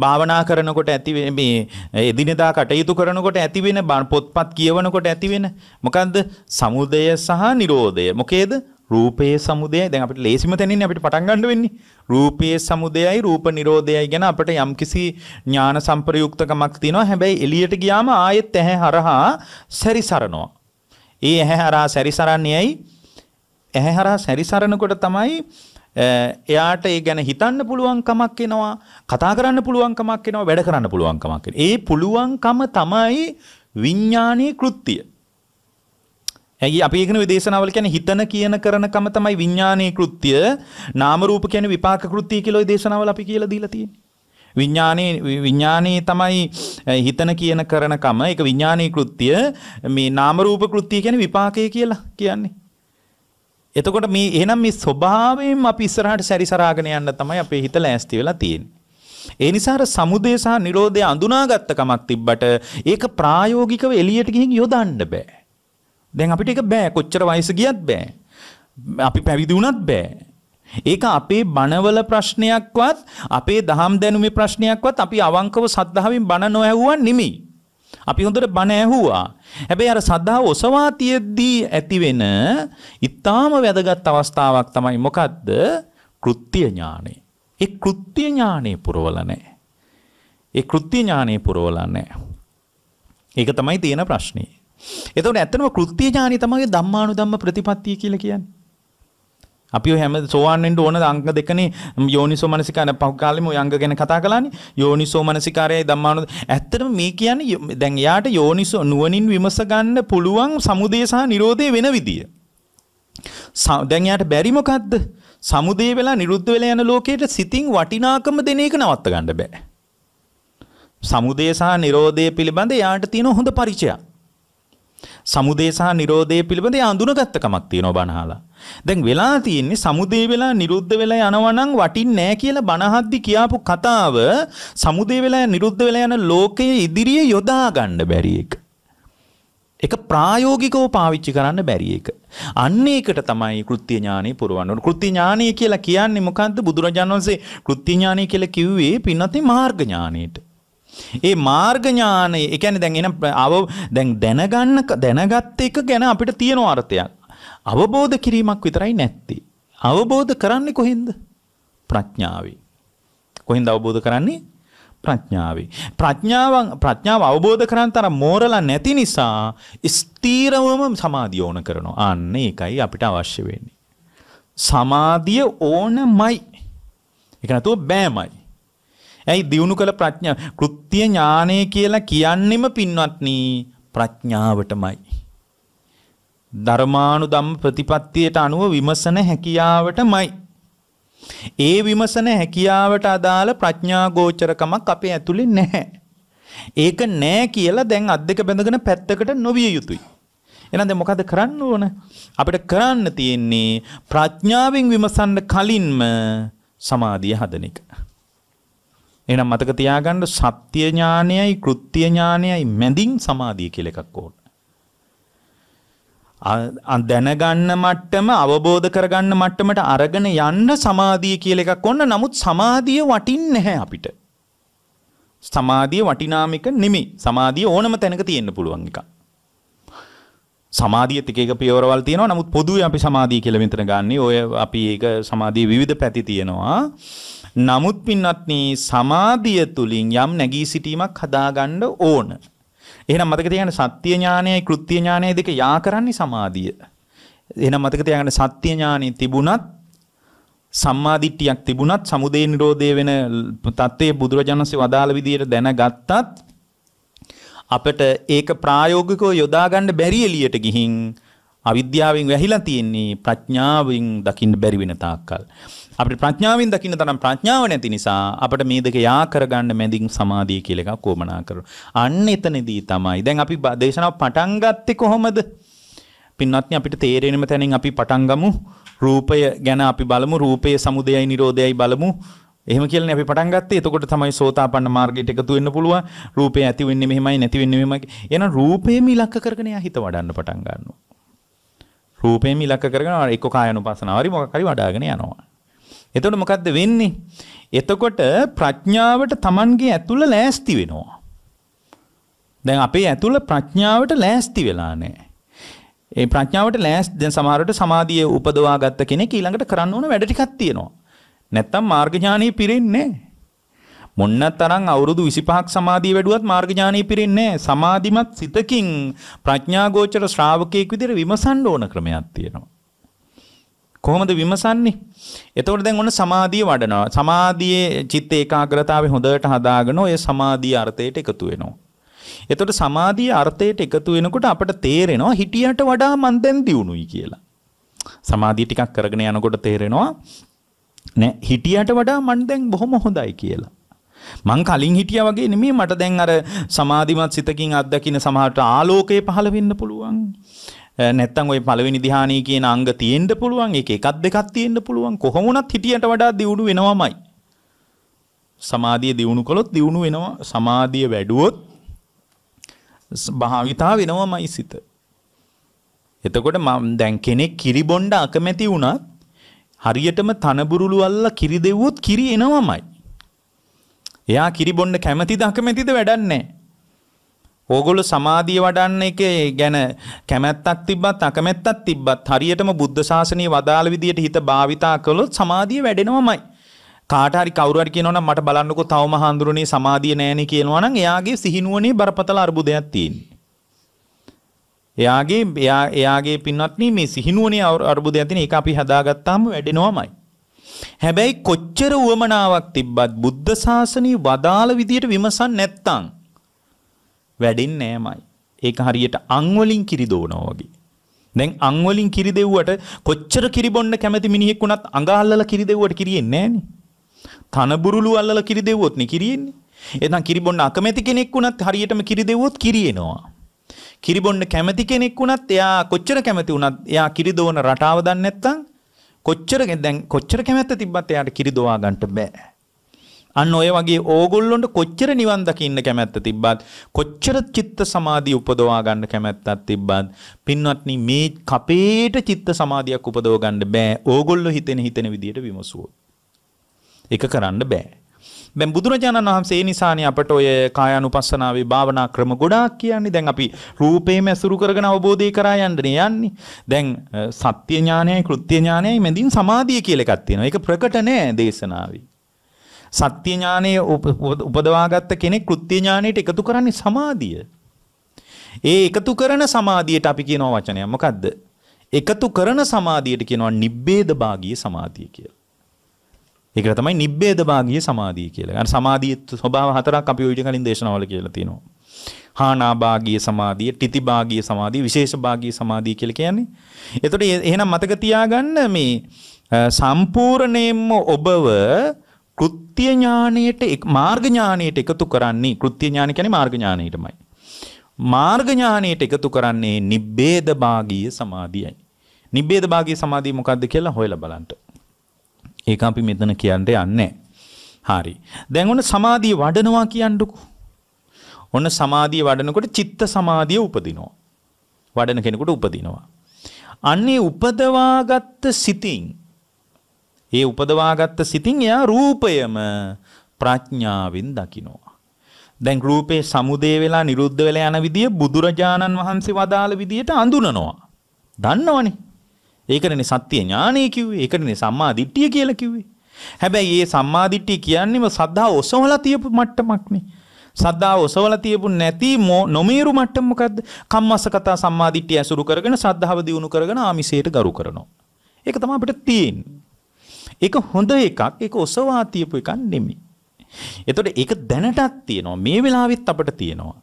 භාවනා කරනකොට ඇති වෙන මේ එදිනෙදා කටයුතු කරනකොට ඇති වෙන පොත්පත් කියවනකොට ඇති වෙන මොකද්ද සමුදය සහ නිරෝධය මොකේද රූපයේ සමුදයයි දැන් අපිට ලේසිම තැනින් අපිට පටන් ගන්න වෙන්නේ රූපයේ සමුදයයි රූප නිරෝධයයි ගැන අපිට යම්කිසි ඥාන සම්ප්‍රයුක්තකමක් තියෙනවා හැබැයි එළියට ගියාම ආයෙත් ඇහැ හරහා සැරිසරනවා ඒ ඇහැ හරහා සැරිසරන්නේයි ඇහැ හරහා සැරිසරනකොට තමයි එයාට ඒ ගැන හිතන්න පුළුවන් කමක් එනවා කතා කරන්න පුළුවන් කමක් එනවා වැඩ කරන්න පුළුවන් කමක් එනවා ඒ පුළුවන්කම තමයි විඥානීය කෘත්‍යය හැකි අපි කියන විදේශනාවල කියන්නේ හිතන කියන කරන කම තමයි විඥානීය කෘත්‍ය. නාම රූප කියන්නේ විපාක කෘත්‍ය කියලා ওই දේශනාවල අපි කියලා දීලා තියෙන්නේ. විඥානයේ විඥානයේ තමයි හිතන කියන කරන කම. ඒක විඥානීය කෘත්‍ය. මේ නාම රූප කෘත්‍ය කියන්නේ විපාකය කියලා කියන්නේ. එතකොට මේ එහෙනම් මේ ස්වභාවයෙන් අපි ඉස්සරහට සැරිසරාගෙන යන්න තමයි අපේ හිත ලෑස්ති වෙලා තියෙන්නේ. ඒ නිසා අර සමුදේ සහ නිරෝධය අඳුනාගත්ත කමක් තිබ්බට ඒක ප්‍රායෝගිකව එළියට ගිහින් යොදන්න බෑ. දැන් අපිට ඒක බෑ කොච්චර වයස ගියත් බෑ. අපි පැවිදි වුණත් බෑ. ඒක අපේ බණවල ප්‍රශ්නයක්වත් අපේ දහම් දැනුමේ ප්‍රශ්නයක්වත් අපි අවංකව සද්ධාවෙන් බණ නොඇහුවා නෙමෙයි. අපි හොඳට බණ ඇහුවා. හැබැයි අර සද්ධාව ඔසවා තියෙද්දී ඇතිවෙන ඊටාම වැදගත් අවස්ථාවක් තමයි මොකද්ද? කෘත්‍ය ඥානෙ. ඒ කෘත්‍ය ඥානෙ පුරවල නැහැ. ඒ කෘත්‍ය ඥානෙ පුරවල නැහැ. ඒක තමයි තියෙන ප්‍රශ්නේ. එතකොට ඇත්තම කෘත්‍ය ඥානය තමයි ධම්මානුධම්ම ප්‍රතිපත්තිය කියලා කියන්නේ. අපි ඔය හැම සෝවාන් වෙන්න ඕන අංග දෙකනේ යෝනිසෝ මනසිකාරය පහු කාලෙම ඔය අංග ගැන කතා කළානේ. යෝනිසෝ මනසිකාරයයි ධම්මානු ඇත්තටම මේ කියන්නේ දැන් එයාට යෝනිසෝ නුවණින් විමස ගන්න පුළුවන් සමුදය සහ නිරෝධය වෙන විදිය. දැන් එයාට බැරි මොකද්ද? සමුදේ වෙලා නිරුද්ධ වෙලා යන ලෝකයට සිතින් වටිනාකම දෙන එක නවත්ත ගන්න බෑ. සමුදේ සහ නිරෝධය පිළිබඳ එයාට තියෙන හොඳ පරිචයක්. සමුදය සහ නිරෝධය පිළිබඳ අඳුනගත්තකමක් තියෙනවා බණහලා. දැන් වෙලා තියෙන්නේ සමුදේ වෙලා නිරුද්ධ වෙලා යනවා නම් වටින්නේ නැහැ කියලා බණහද්දි කියාපු කතාව සමුදේ වෙලා නිරුද්ධ වෙලා යන ලෝකයේ ඉදිරියේ යොදා ගන්න බැරි එක. ඒක ප්‍රායෝගිකව පාවිච්චි කරන්න බැරි එක. අන්න ඒකට තමයි කෘත්‍ය ඥානෙ පුරවන්න ඕන. කෘත්‍ය ඥානෙ කියලා කියන්නේ මොකද්ද? බුදුරජාණන් වහන්සේ කෘත්‍ය ඥානෙ කියලා කිව්වේ පින්නතේ මාර්ග ඥානෙට. ඒ මාර්ග ඥානය ඒ කියන්නේ දැන් එන අව දැන් දැනගන්න දැනගත් එක ගැන අපිට තියෙන අර්ථයක්. අවබෝධ කිරීමක් විතරයි නැත්තේ. අවබෝධ කරන්නේ කොහෙන්ද? ප්‍රඥාවෙන්. කොහෙන්ද අවබෝධ කරන්නේ? ප්‍රඥාවේ. ප්‍රඥාවන් ප්‍රඥාව අවබෝධ කරන් තර මෝරලා නැති නිසා ස්ථීරවම සමාධිය ඕන කරනවා. අන්න ඒකයි අපිට අවශ්‍ය වෙන්නේ. සමාධිය ඕනමයි. ඒක නැතුව බෑමයි. ඇයි දියුණු කළ ප්‍රඥා කෘත්‍ය ඥානය කියලා කියන්නෙම පින්වත්නි ප්‍රඥාවටමයි. ධර්මානුධම්ම ප්‍රතිපත්තියට අනුව විමසන හැකියාවටමයි. ඒ විමසන හැකියාවට අදාළ ප්‍රඥා ගෝචරකමක් අපේ ඇතුලේ නැහැ. ඒක නෑ කියලා දැන් අත් දෙක බැඳගෙන පැත්තකට නොවිය යුතුයි. එහෙනම් දැන් මොකද කරන්න ඕන? අපිට කරන්න තියෙන්නේ ප්‍රඥාවෙන් විමසන්න කලින්ම සමාධිය හදන එක. එහෙනම් මතක තියාගන්න සත්‍ය ඥානයයි කෘත්‍ය ඥානයයි මැදින් සමාධිය කියලා එකක් ඕන. දැනගන්න මට්ටම අවබෝධ කරගන්න මට්ටමට අරගෙන යන්න සමාධිය කියලා එකක් ඕන. නමුත් සමාධිය වටින්නේ නැහැ අපිට. සමාධිය වටිනාමික නෙමෙයි. සමාධිය ඕනම තැනක තියෙන්න පුළුවන් එකක්. සමාධියත් එක එක පියවරවල් තියෙනවා. නමුත් පොදුවේ අපි සමාධිය කියලා මෙතන ගන්නේ. ඔය අපි ඒක සමාධියේ විවිධ පැති තියෙනවා. නමුත් පින්වත්නි සමාධිය තුලින් යම් නැගී සිටීමක් හදාගන්න ඕන. එහෙනම් මතක තියාගන්න සත්‍ය ඥානයයි කෘත්‍ය ඥානයයි දෙක යා කරන්නේ සමාධිය. එහෙනම් මතක තියාගන්න සත්‍ය ඥානෙ තිබුණත් සම්මාදිට්ඨියක් තිබුණත් සමුදේ නිරෝධය වෙන தත්ත්වයේ බුදුරජාණන්සේ වදාළ විදියට දැනගත්තත් අපිට ඒක ප්‍රායෝගිකව යොදා ගන්න බැරි එළියට ගිහින් අවිද්‍යාවෙන් වැහිලා තියෙන්නේ ප්‍රඥාවෙන් දකින්න බැරි වෙන තාක්කල්. අපිට ප්‍රඥාවෙන් දකින්න තරම් ප්‍රඥාව නැති නිසා අපිට මේ දෙක යා කරගන්න මැදින් සමාධිය කියලා එකක් කොමනා කරනවා. අන්න එතනදී තමයි. දැන් අපි දේශනාව පටන් ගත්තේ කොහොමද? පින්වත්නි අපිට තේරෙනම තැනින් අපි පටන් ගමු. රූපය ගැන අපි බලමු. රූපයේ සමුදයයි නිරෝධයයි බලමු. එහෙම කියලානේ අපි පටන් ගත්තේ. එතකොට තමයි සෝතාපන්න මාර්ගයට එකතු වෙන්න පුළුවන්. රූපේ ඇති වෙන්නේ මෙහෙමයි නැති වෙන්නේ මෙහෙමයි. එහෙනම් රූපේම ඉලක්ක කරගෙන එයා හිත වඩන්න පටන් ගන්නවා. රූපේම ඉලක්ක කරගෙන එක්ක කායනුපසනාව හරි මොකක් හරි වඩ아가න යනවා. එතකොට මොකද්ද වෙන්නේ? එතකොට ප්‍රඥාවට Tamanගේ ඇතුළ ලෑස්ති වෙනවා. දැන් අපේ ඇතුළ ප්‍රඥාවට ලෑස්ති වෙලා නැහැ. ඒ ප්‍රඥාවට ලෑස්ති දැන් සමහරවිට සමාධිය උපදවා ගත්ත කෙනෙක් ඊළඟට කරන්න ඕන වැඩ ටිකක් තියෙනවා. නැත්තම් මාර්ග ඥානෙ පිරෙන්නේ නැහැ. මොන්න තරම් අවුරුදු 25ක් සමාධිය වැඩුවත් මාර්ග ඥානෙ පිරෙන්නේ නැහැ. සමාධිමත් සිතකින් ප්‍රඥාගෝචර ශ්‍රාවකයෙක් විදිහට විමසන්න ඕන ක්‍රමයක් තියෙනවා. කොහොමද විමසන්නේ? එතකොට දැන් ඔන්න සමාධිය වඩනවා. සමාධියේ චිත්ත ඒකාග්‍රතාවය හොඳට හදාගෙන ඔය සමාධිය අර්ථයට එකතු වෙනවා. එතකොට සමාධිය අර්ථයට එකතු වෙනකොට අපට තේරෙනවා හිටියට වඩා මන් දැන් දියුණුයි කියලා. සමාධිය ටිකක් කරගෙන යනකොට තේරෙනවා නෑ හිටියට වඩා මන් දැන් බොහොම හොඳයි කියලා. මං කලින් හිටියා වගේ නෙමෙයි මට දැන් අර සමාධිමත් සිතකින් අත්දකින්න සමහරට ආලෝකය පහළ වෙන්න පුළුවන්. නැත්තම් ওই පළවෙනි ධ්‍යානී කියන අංග තියෙන්න පුළුවන් ඒක එකක් දෙකක් තියෙන්න පුළුවන් කොහොම වුණත් හිටියට වඩා දියුණු වෙනවමයි සමාධිය දියුණු කළොත් දියුණු වෙනවා සමාධිය වැඩුවොත් භාවිතා වෙනවමයි සිත එතකොට මම දැන් කෙනෙක් කිරි බොණ්ඩ අකමැති වුණත් හරියටම තනබුරුළු අල්ල කිරි දෙව්වොත් කිරි එනවමයි එයා කිරි බොණ්ඩ කැමැතිද අකමැතිද වැඩක් නැහැ ඕගොල්ලෝ සමාධිය වඩන්න එකේ ගැන කැමැත්තක් තිබ්බත් අකමැත්තක් තිබ්බත් හරියටම බුද්ධ ශාසනය වදාළ විදියට හිත භාවිතා කළොත් සමාධිය වැඩෙනවමයි. කාට හරි කවුරු හරි කියනවනම් මට බලන්නකෝ තවම හඳුරුනේ සමාධිය නැහෙනේ කියනවනම් එයාගේ සිහිනුවනේ බරපතල අර්බුදයක් තියෙනවා. එයාගේ එයා එයාගේ පින්වත්නි මේ සිහිනුවනේ අර්බුදයක් තියෙන ඒක අපි හදාගත්තාම වැඩෙනවමයි. හැබැයි කොච්චර උවමනාවක් තිබ්බත් බුද්ධ ශාසනය වදාළ විදියට විමසන් නැත්තම් වැඩෙන්නේ නෑමයි. ඒක හරියට අංවලින් කිරි දෝනවා වගේ. දැන් අංවලින් කිරි දෙව්වට කොච්චර කිරි බොන්න කැමති මිනිහෙක් වුණත් අඟ අල්ලලා කිරි දෙව්වට කිරියෙන්නේ නෑනේ. තන බුරුළු අල්ලලා කිරි දෙව්වොත් නේ කිරියෙන්නේ. එහෙනම් කිරි බොන්න අකමැති කෙනෙක් වුණත් හරියටම කිරි දෙව්වොත් කිරියනවා. කිරි බොන්න කැමති කෙනෙක් වුණත් එයා කොච්චර කැමති වුණත් එයා කිරි දෝන රටාව දන්නේ නැත්නම් කොච්චර දැන් කොච්චර කැමැත්ත තිබ්බත් එයාට කිරි දෝවා ගන්න බෑ. අන්න ඔය වගේ ඕගොල්ලොන්ට කොච්චර නිවන් දකින්න කැමැත්ත තිබ්බත් කොච්චර චිත්ත සමාධිය උපදවා ගන්න කැමැත්තක් තිබ්බත් පින්වත්නි මේ කපේට චිත්ත සමාධියක් උපදව ගන්න බෑ ඕගොල්ලෝ හිතෙන හිතෙන විදියට විමසුවොත් ඒක කරන්න බෑ දැන් බුදුරජාණන් වහන්සේ ඒ නිසානේ අපට ඔය කායानुපස්සනාවේ භාවනා ක්‍රම ගොඩාක් කියන්නේ. දැන් අපි රූපේම ඇසුරු කරගෙන අවබෝධය කරා යන්නනේ යන්නේ. දැන් සත්‍ය ඥානයයි කෘත්‍ය ඥානයයි මැදින් සමාධිය කියලා එකක් තියෙනවා. ඒක ප්‍රකට නෑ දේශනාවේ. සත්‍ය ඥානයේ උපදවාගත්ත කෙනෙක් කෘත්‍ය ඥානයට එකතු කරන්නේ සමාධිය. ඒ එකතු කරන සමාධියට අපි කියනවා වචනයක්. මොකද්ද? එකතු කරන සමාධියට කියනවා නිබ්බේද භාගීය සමාධිය කියලා. ඒකට තමයි නිබ්බේද භාගීය සමාධිය කියලා. අර සමාධියේ ස්වභාව හතරක් අපි ඔය කලින් දේශනාවල කියලා තියෙනවා. හානා භාගීය සමාධිය, තితి භාගීය සමාධිය, විශේෂ භාගීය සමාධිය කියලා කියන්නේ. එතකොට එහෙනම් මතක තියාගන්න මේ සම්පූර්ණයෙන්ම ඔබව කෘත්‍ය ඥාණයට මාර්ග ඥාණයට එකතු කරන්නේ කෘත්‍ය ඥාන කියන්නේ මාර්ග ඥාණයටමයි. මාර්ග ඥාණයට එකතු කරන්නේ නිබ්බේද භාගීය සමාධියයි. නිබ්බේද භාගීය සමාධිය මොකද්ද කියලා හොයලා බලන්න. ඒක අපි මෙතන කියන්න යන්නේ හරි. දැන් ඔන්න සමාධිය වඩනවා කියන්නකෝ. ඔන්න සමාධිය වඩනකොට චිත්ත සමාධිය උපදිනවා. වඩන කෙනෙකුට උපදිනවා. අන්නේ උපදවාගත්ත සිතින් ඒ උපදවාගත්ත සිතින් එයා රූපයම ප්‍රඥාවෙන් දකිනවා. දැන් රූපේ සමුදේ වෙලා නිරුද්ධ වෙලා යන විදිය බුදුරජාණන් වහන්සේ වදාළ විදියට අඳුනනවා. දන්නවනේ. ඒකනේ සත්‍ය ඥානය කිව්වේ. ඒකනේ සම්මා දිට්ඨිය කියලා කිව්වේ. හැබැයි මේ සම්මා දිට්ඨිය කියන්නේම සද්ධා ඔසවලා තියපු මට්ටමක්නේ. සද්ධා ඔසවලා තියපු නැති නොමීරු මට්ටම මොකද්ද? කම්මස්සකතා සම්මා දිට්ඨිය ඇසුරු කරගෙන සද්ධාව දියුණු කරගෙන ආමිසයට ගරු කරනවා. ඒක තමයි අපිට තියෙන්නේ. ඒක හොඳ එකක්. ඒක ඔසවා තියපු එකක් නෙමෙයි. එතකොට ඒක දැනටත් තියෙනවා. මේ වෙලාවෙත් අපිට තියෙනවා.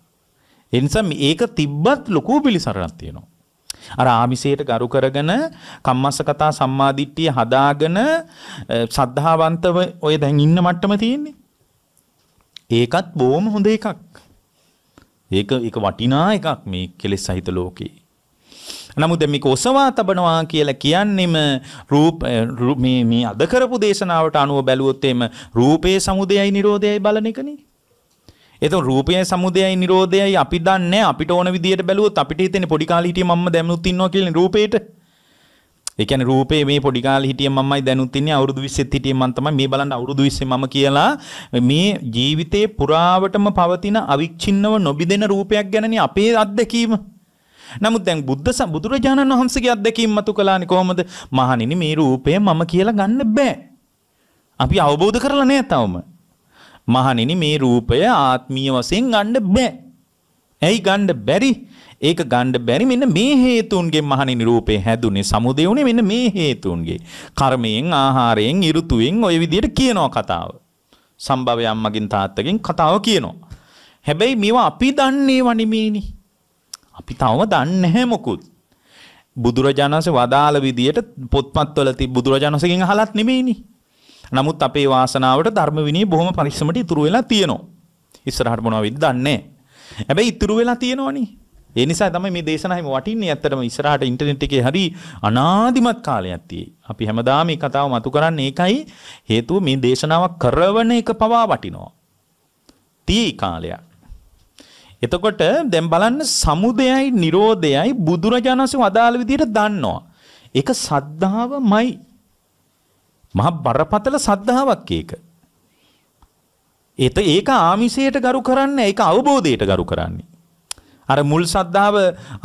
ඒ නිසා මේක තිබ්බත් ලොකු පිළිසරණක් තියෙනවා. අර ආමිසයට ගරු කරගෙන කම්මස්ස කතා සම්මාදිට්ඨිය හදාගෙන සද්ධාවන්තව ඔය දැන් ඉන්න මට්ටම තියෙන්නේ. ඒකත් බොහොම හොඳ එකක්. ඒක ඒක වටිනා එකක් මේ කෙලෙස් සහිත ලෝකේ. නමුත් මේක ඔසවා තබනවා කියලා කියන්නෙම රූප මේ මේ අද කරපු දේශනාවට අනුව බැලුවොත් එimhe රූපයේ සමුදයයි නිරෝධයයි බලන එකනේ. එතකොට රූපයේ සමුදයයි නිරෝධයයි අපි දන්නේ අපිට ඕන විදියට බැලුවොත් අපිට හිතෙන්නේ පොඩි කාලේ හිටියේ මම්ම දැනුත් ඉන්නවා කියලා රූපේට. ඒ කියන්නේ රූපේ මේ පොඩි කාලේ හිටියේ මම්මයි දැනුත් ඉන්නේ අවුරුදු 20ත් හිටියේ මම තමයි මේ බලන්න අවුරුදු 20 මම කියලා මේ ජීවිතේ පුරාවටම පවතින අවිච්ඡින්නව නොබිදෙන රූපයක් ගැනනේ අපේ අත්දැකීම. නමුත් දැන් බුද්ධ ස බුදුරජාණන් වහන්සේගේ අත්දැකීම් මතු කළානේ කොහොමද? මහණෙනි මේ රූපය මම කියලා ගන්න බෑ. අපි අවබෝධ කරලා නැහැ තවම. මහණෙනි මේ රූපය ආත්මීය වශයෙන් ගන්න බෑ. ඇයි ගන්න බැරි? ඒක ගන්න බැරි මෙන්න මේ හේතුන්ගෙන් මහණෙනි රූපේ හැදුනේ සමුදේ උනේ මෙන්න මේ හේතුන්ගේ. කර්මයෙන්, ආහාරයෙන්, ඍතුයෙන් ওই විදිහට කියනවා කතාව. සම්භවය අම්මගෙන් තාත්තගෙන් කතාව කියනවා. හැබැයි මේවා අපි දන්නේ වනිමේනේ. අපි තවම දන්නේ නැහැ මොකුත්. බුදුරජාණන්සේ වදාළ විදියට පොත්පත්වල තිබ බුදුරජාණන්සේගෙන් අහලත් නෙමෙයිනේ. නමුත් අපේ වාසනාවට ධර්ම විනී බොහොම පරිස්සමට ඉතුරු වෙලා තියෙනවා. ඉස්සරහට මොනවද දන්නේ හැබැයි ඉතුරු වෙලා තියෙනවනේ. ඒ නිසා තමයි මේ දේශනාවෙම වටින්නේ ඇත්තටම ඉස්සරහට ඉන්ටර්නෙට් එකේ හරි අනාදිමත් කාලයක් තියෙයි. අපි හැමදාම මේ කතාව මතු කරන්නේ ඒකයි හේතුව මේ දේශනාව කරවන එක පවා වටිනවා. තී කාලයක්. එතකොට දැන් බලන්න සමුදයයි නිරෝධයයි බුදුරජාණන් වහන්සේ වදාළ විදිහට දන්නවා. ඒක සද්ධාවමයි. මහා බරපතල සද්ධාාවක් ඒක. ඒත ඒක ආමිසයට ගරු කරන්නේ ඒක අවබෝධයට ගරු කරන්නේ. අර මුල් සද්ධාව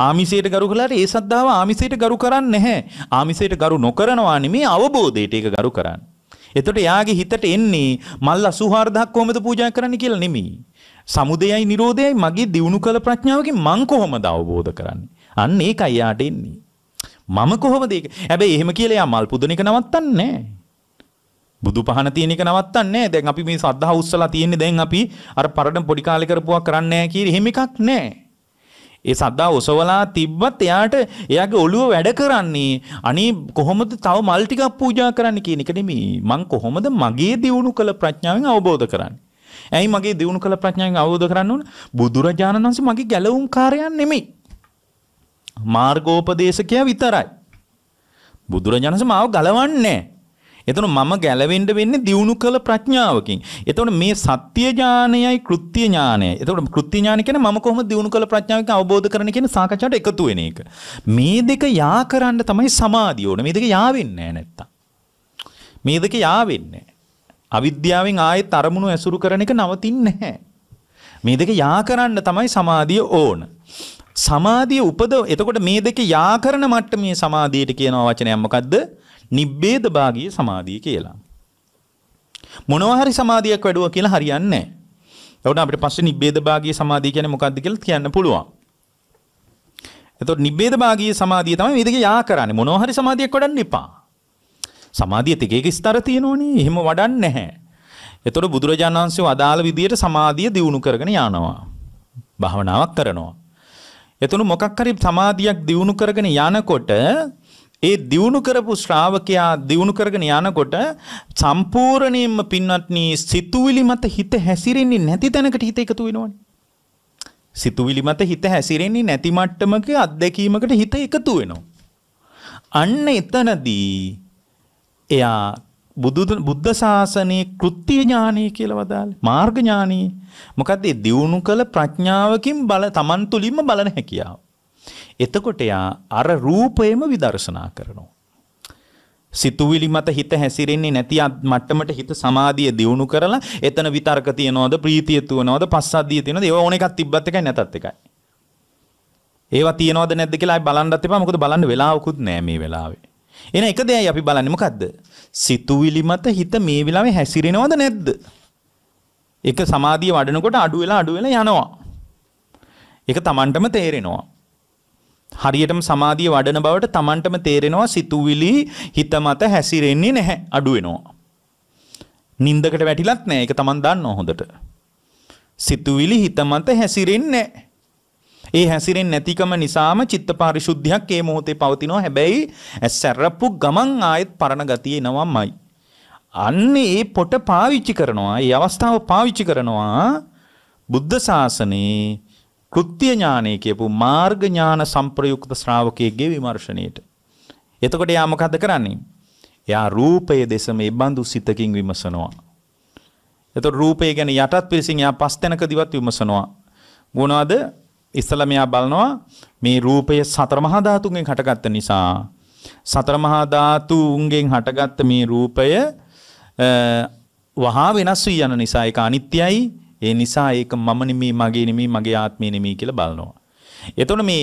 ආමිසයට ගරු කළාට ඒ සද්ධාව ආමිසයට ගරු කරන්නේ නැහැ. ආමිසයට ගරු නොකරනවා නෙමේ අවබෝධයට ඒක ගරු කරන්නේ. එතකොට යාගේ හිතට එන්නේ මල් 84000ක් කොහොමද පූජා කරන්න කියලා නෙමෙයි. සමුදයයි නිරෝධයයි මගේ දියුණු කළ ප්‍රඥාවකින් මං කොහොමද අවබෝධ කරන්නේ? අන්න ඒකයි යාට එන්නේ. මම කොහොමද ඒක? හැබැයි එහෙම කියලා යා මල් පුදන එක නවත්තන්නේ නැහැ. බුදු පහන තියෙන එක නවත්තන්නේ නැහැ. දැන් අපි මේ සද්ධා උස්සලා තියෙන්නේ දැන් අපි අර පරණ පොඩි කාලේ කරපුවා කරන්නේ නැහැ කියලා එහෙම එකක් නැහැ. ඒ සද්දා ඔසවලා තිබ්බත් එයාට එයාගේ ඔළුව වැඩ කරන්නේ අනේ කොහොමද තව මල් ටිකක් පූජා කරන්න කියන එක නෙමෙයි මං කොහොමද මගේ දියුණු කළ ප්‍රඥාවෙන් අවබෝධ කරන්නේ ඇයි මගේ දියුණු කළ ප්‍රඥාවෙන් අවබෝධ කරන්න ඕන? බුදුරජාණන් වහන්සේ මගේ ගැලවුම් කාර්යයක් නෙමෙයි. මාර්ගෝපදේශකයා විතරයි. බුදුරජාණන් වහන්සේ මාව ගලවන්නේ එතන මම ගැලවෙන්න වෙන්නේ දියුණු කළ ප්‍රඥාවකින්. එතකොට මේ සත්‍ය ඥානයයි කෘත්‍ය ඥානයයි. එතකොට කෘත්‍ය ඥාන කියන්නේ මම කොහොමද දියුණු කළ ප්‍රඥාවකින් අවබෝධ කරන කියන සාකච්ඡාවට එකතු වෙන එක. මේ දෙක යා කරන්න තමයි සමාධිය ඕනේ. මේ දෙක යා වෙන්නේ නැහැ නැත්තම්. මේ දෙක යා වෙන්නේ නැහැ. අවිද්‍යාවෙන් ආයෙත් අරමුණු ඇසුරු කරන එක නවතින්නේ නැහැ. මේ දෙක යා කරන්න තමයි සමාධිය ඕන. සමාධිය උපද එතකොට මේ දෙක යා කරන මට්ටමේ සමාධියට කියන වචනයක් මොකද්ද? නිබ්බේද භාගීය සමාධිය කියලා. මොනවා හරි සමාධියක් වැඩුවා කියලා හරියන්නේ නැහැ. එතකොට අපිට පස්සේ නිබ්බේද භාගීය සමාධිය කියන්නේ මොකද්ද කියලා කියන්න පුළුවන්. එතකොට නිබ්බේද භාගීය සමාධිය තමයි මේ දෙක යා කරන්නේ. මොනවා හරි සමාධියක් වඩන්න එපා. සමාධිය එක එක ස්තර තියෙනෝනේ. එහෙම වඩන්නේ නැහැ. එතකොට බුදුරජාණන් වහන්සේ අදාළ විදියට සමාධිය දියුණු කරගෙන යනවා. භාවනාවක් කරනවා. එතන මොකක් හරි සමාධියක් දියුණු කරගෙන යනකොට ඒ දියුණු කරපු ශ්‍රාවකයා දියුණු කරගෙන යනකොට සම්පූර්ණයෙන්ම පින්වත්නි සිතුවිලි මත හිත හැසිරෙන්නේ නැති තැනකට හිත එකතු වෙනවනේ. සිතුවිලි මත හිත හැසිරෙන්නේ නැති මට්ටමක අත්දැකීමකට හිත එකතු වෙනවා. අන්න එතනදී එයා බුදු බුද්ධ ශාසනයේ කෘත්‍ය ඥානය කියලා වදාළේ මාර්ග ඥානය. මොකද ඒ දියුණු කළ ප්‍රඥාවකින් බල තමන් තුලින්ම බලන හැකියාව. එතකොට එයා අර රූපයම විදර්ශනා කරනවා. සිතුවිලි මත හිත හැසිරෙන්නේ නැති මට්ටමට හිත සමාධිය දියුණු කරලා එතන විතර්ක තියනවද ප්‍රීතිය තුනවද පස්සද්ධිය තියනවද ඒව ඕන එකක් තිබ්බත් එකයි නැතත් එකයි ඒවා තියනවද නැද්ද කියලා ආයි බලන්නත් එපා මොකද බලන්න වෙලාවකුත් නැහැ මේ වෙලාවේ එහෙනම් එක දෙයයි අපි බලන්නේ මොකද්ද? සිතුවිලි මත හිත මේ වෙලාවේ හැසිරෙනවද නැද්ද? ඒක සමාධිය වඩනකොට අඩු වෙලා අඩු වෙලා යනවා. ඒක Tamanටම තේරෙනවා. හරියටම සමාධිය වඩන බවට Tamanටම තේරෙනවා සිතුවිලි හිත මත හැසිරෙන්නේ නැහැ අඩු වෙනවා. නින්දකට වැටිලත් නැහැ ඒක Taman දන්නවා හොඳට. සිතුවිලි හිත මත හැසිරෙන්නේ නැහැ. ඒ හැසිරෙන්නේ නැතිකම නිසාම චිත්ත පාරිශුද්ධියක් ඒ මොහොතේ පවතිනවා. හැබැයි ඇස්සරපු ගමන් ආයෙත් පරණ ගතිය එනවාමයි. අන්න ඒ පොට පාවිච්චි කරනවා. ඒ අවස්ථාව පාවිච්චි කරනවා බුද්ධ ශාසනයේ කෘත්‍ය ඥානය කියපු මාර්ග ඥාන සංප්‍රයුක්ත ශ්‍රාවකයෙක්ගේ විමර්ශනයේට. එතකොට යා මොකද කරන්නේ? යා රූපයේ දෙස මේ බඳු සිතකින් විමසනවා. එතකොට රූපය ගැන යටත් පිරිසින් යා පස් තැනකදීවත් විමසනවා. මොනවාද? ඉස්සලා මෙයා බලනවා මේ රූපය සතර මහා ධාතුන්ගෙන් හටගත්ත නිසා සතර මහා ධාතුන්ගෙන් හටගත්ත මේ රූපය වහා වෙනස් වී යන නිසා ඒක අනිත්‍යයි ඒ නිසා ඒක මම නෙමේ මගේ නෙමේ මගේ ආත්මය නෙමේ කියලා බලනවා එතකොට මේ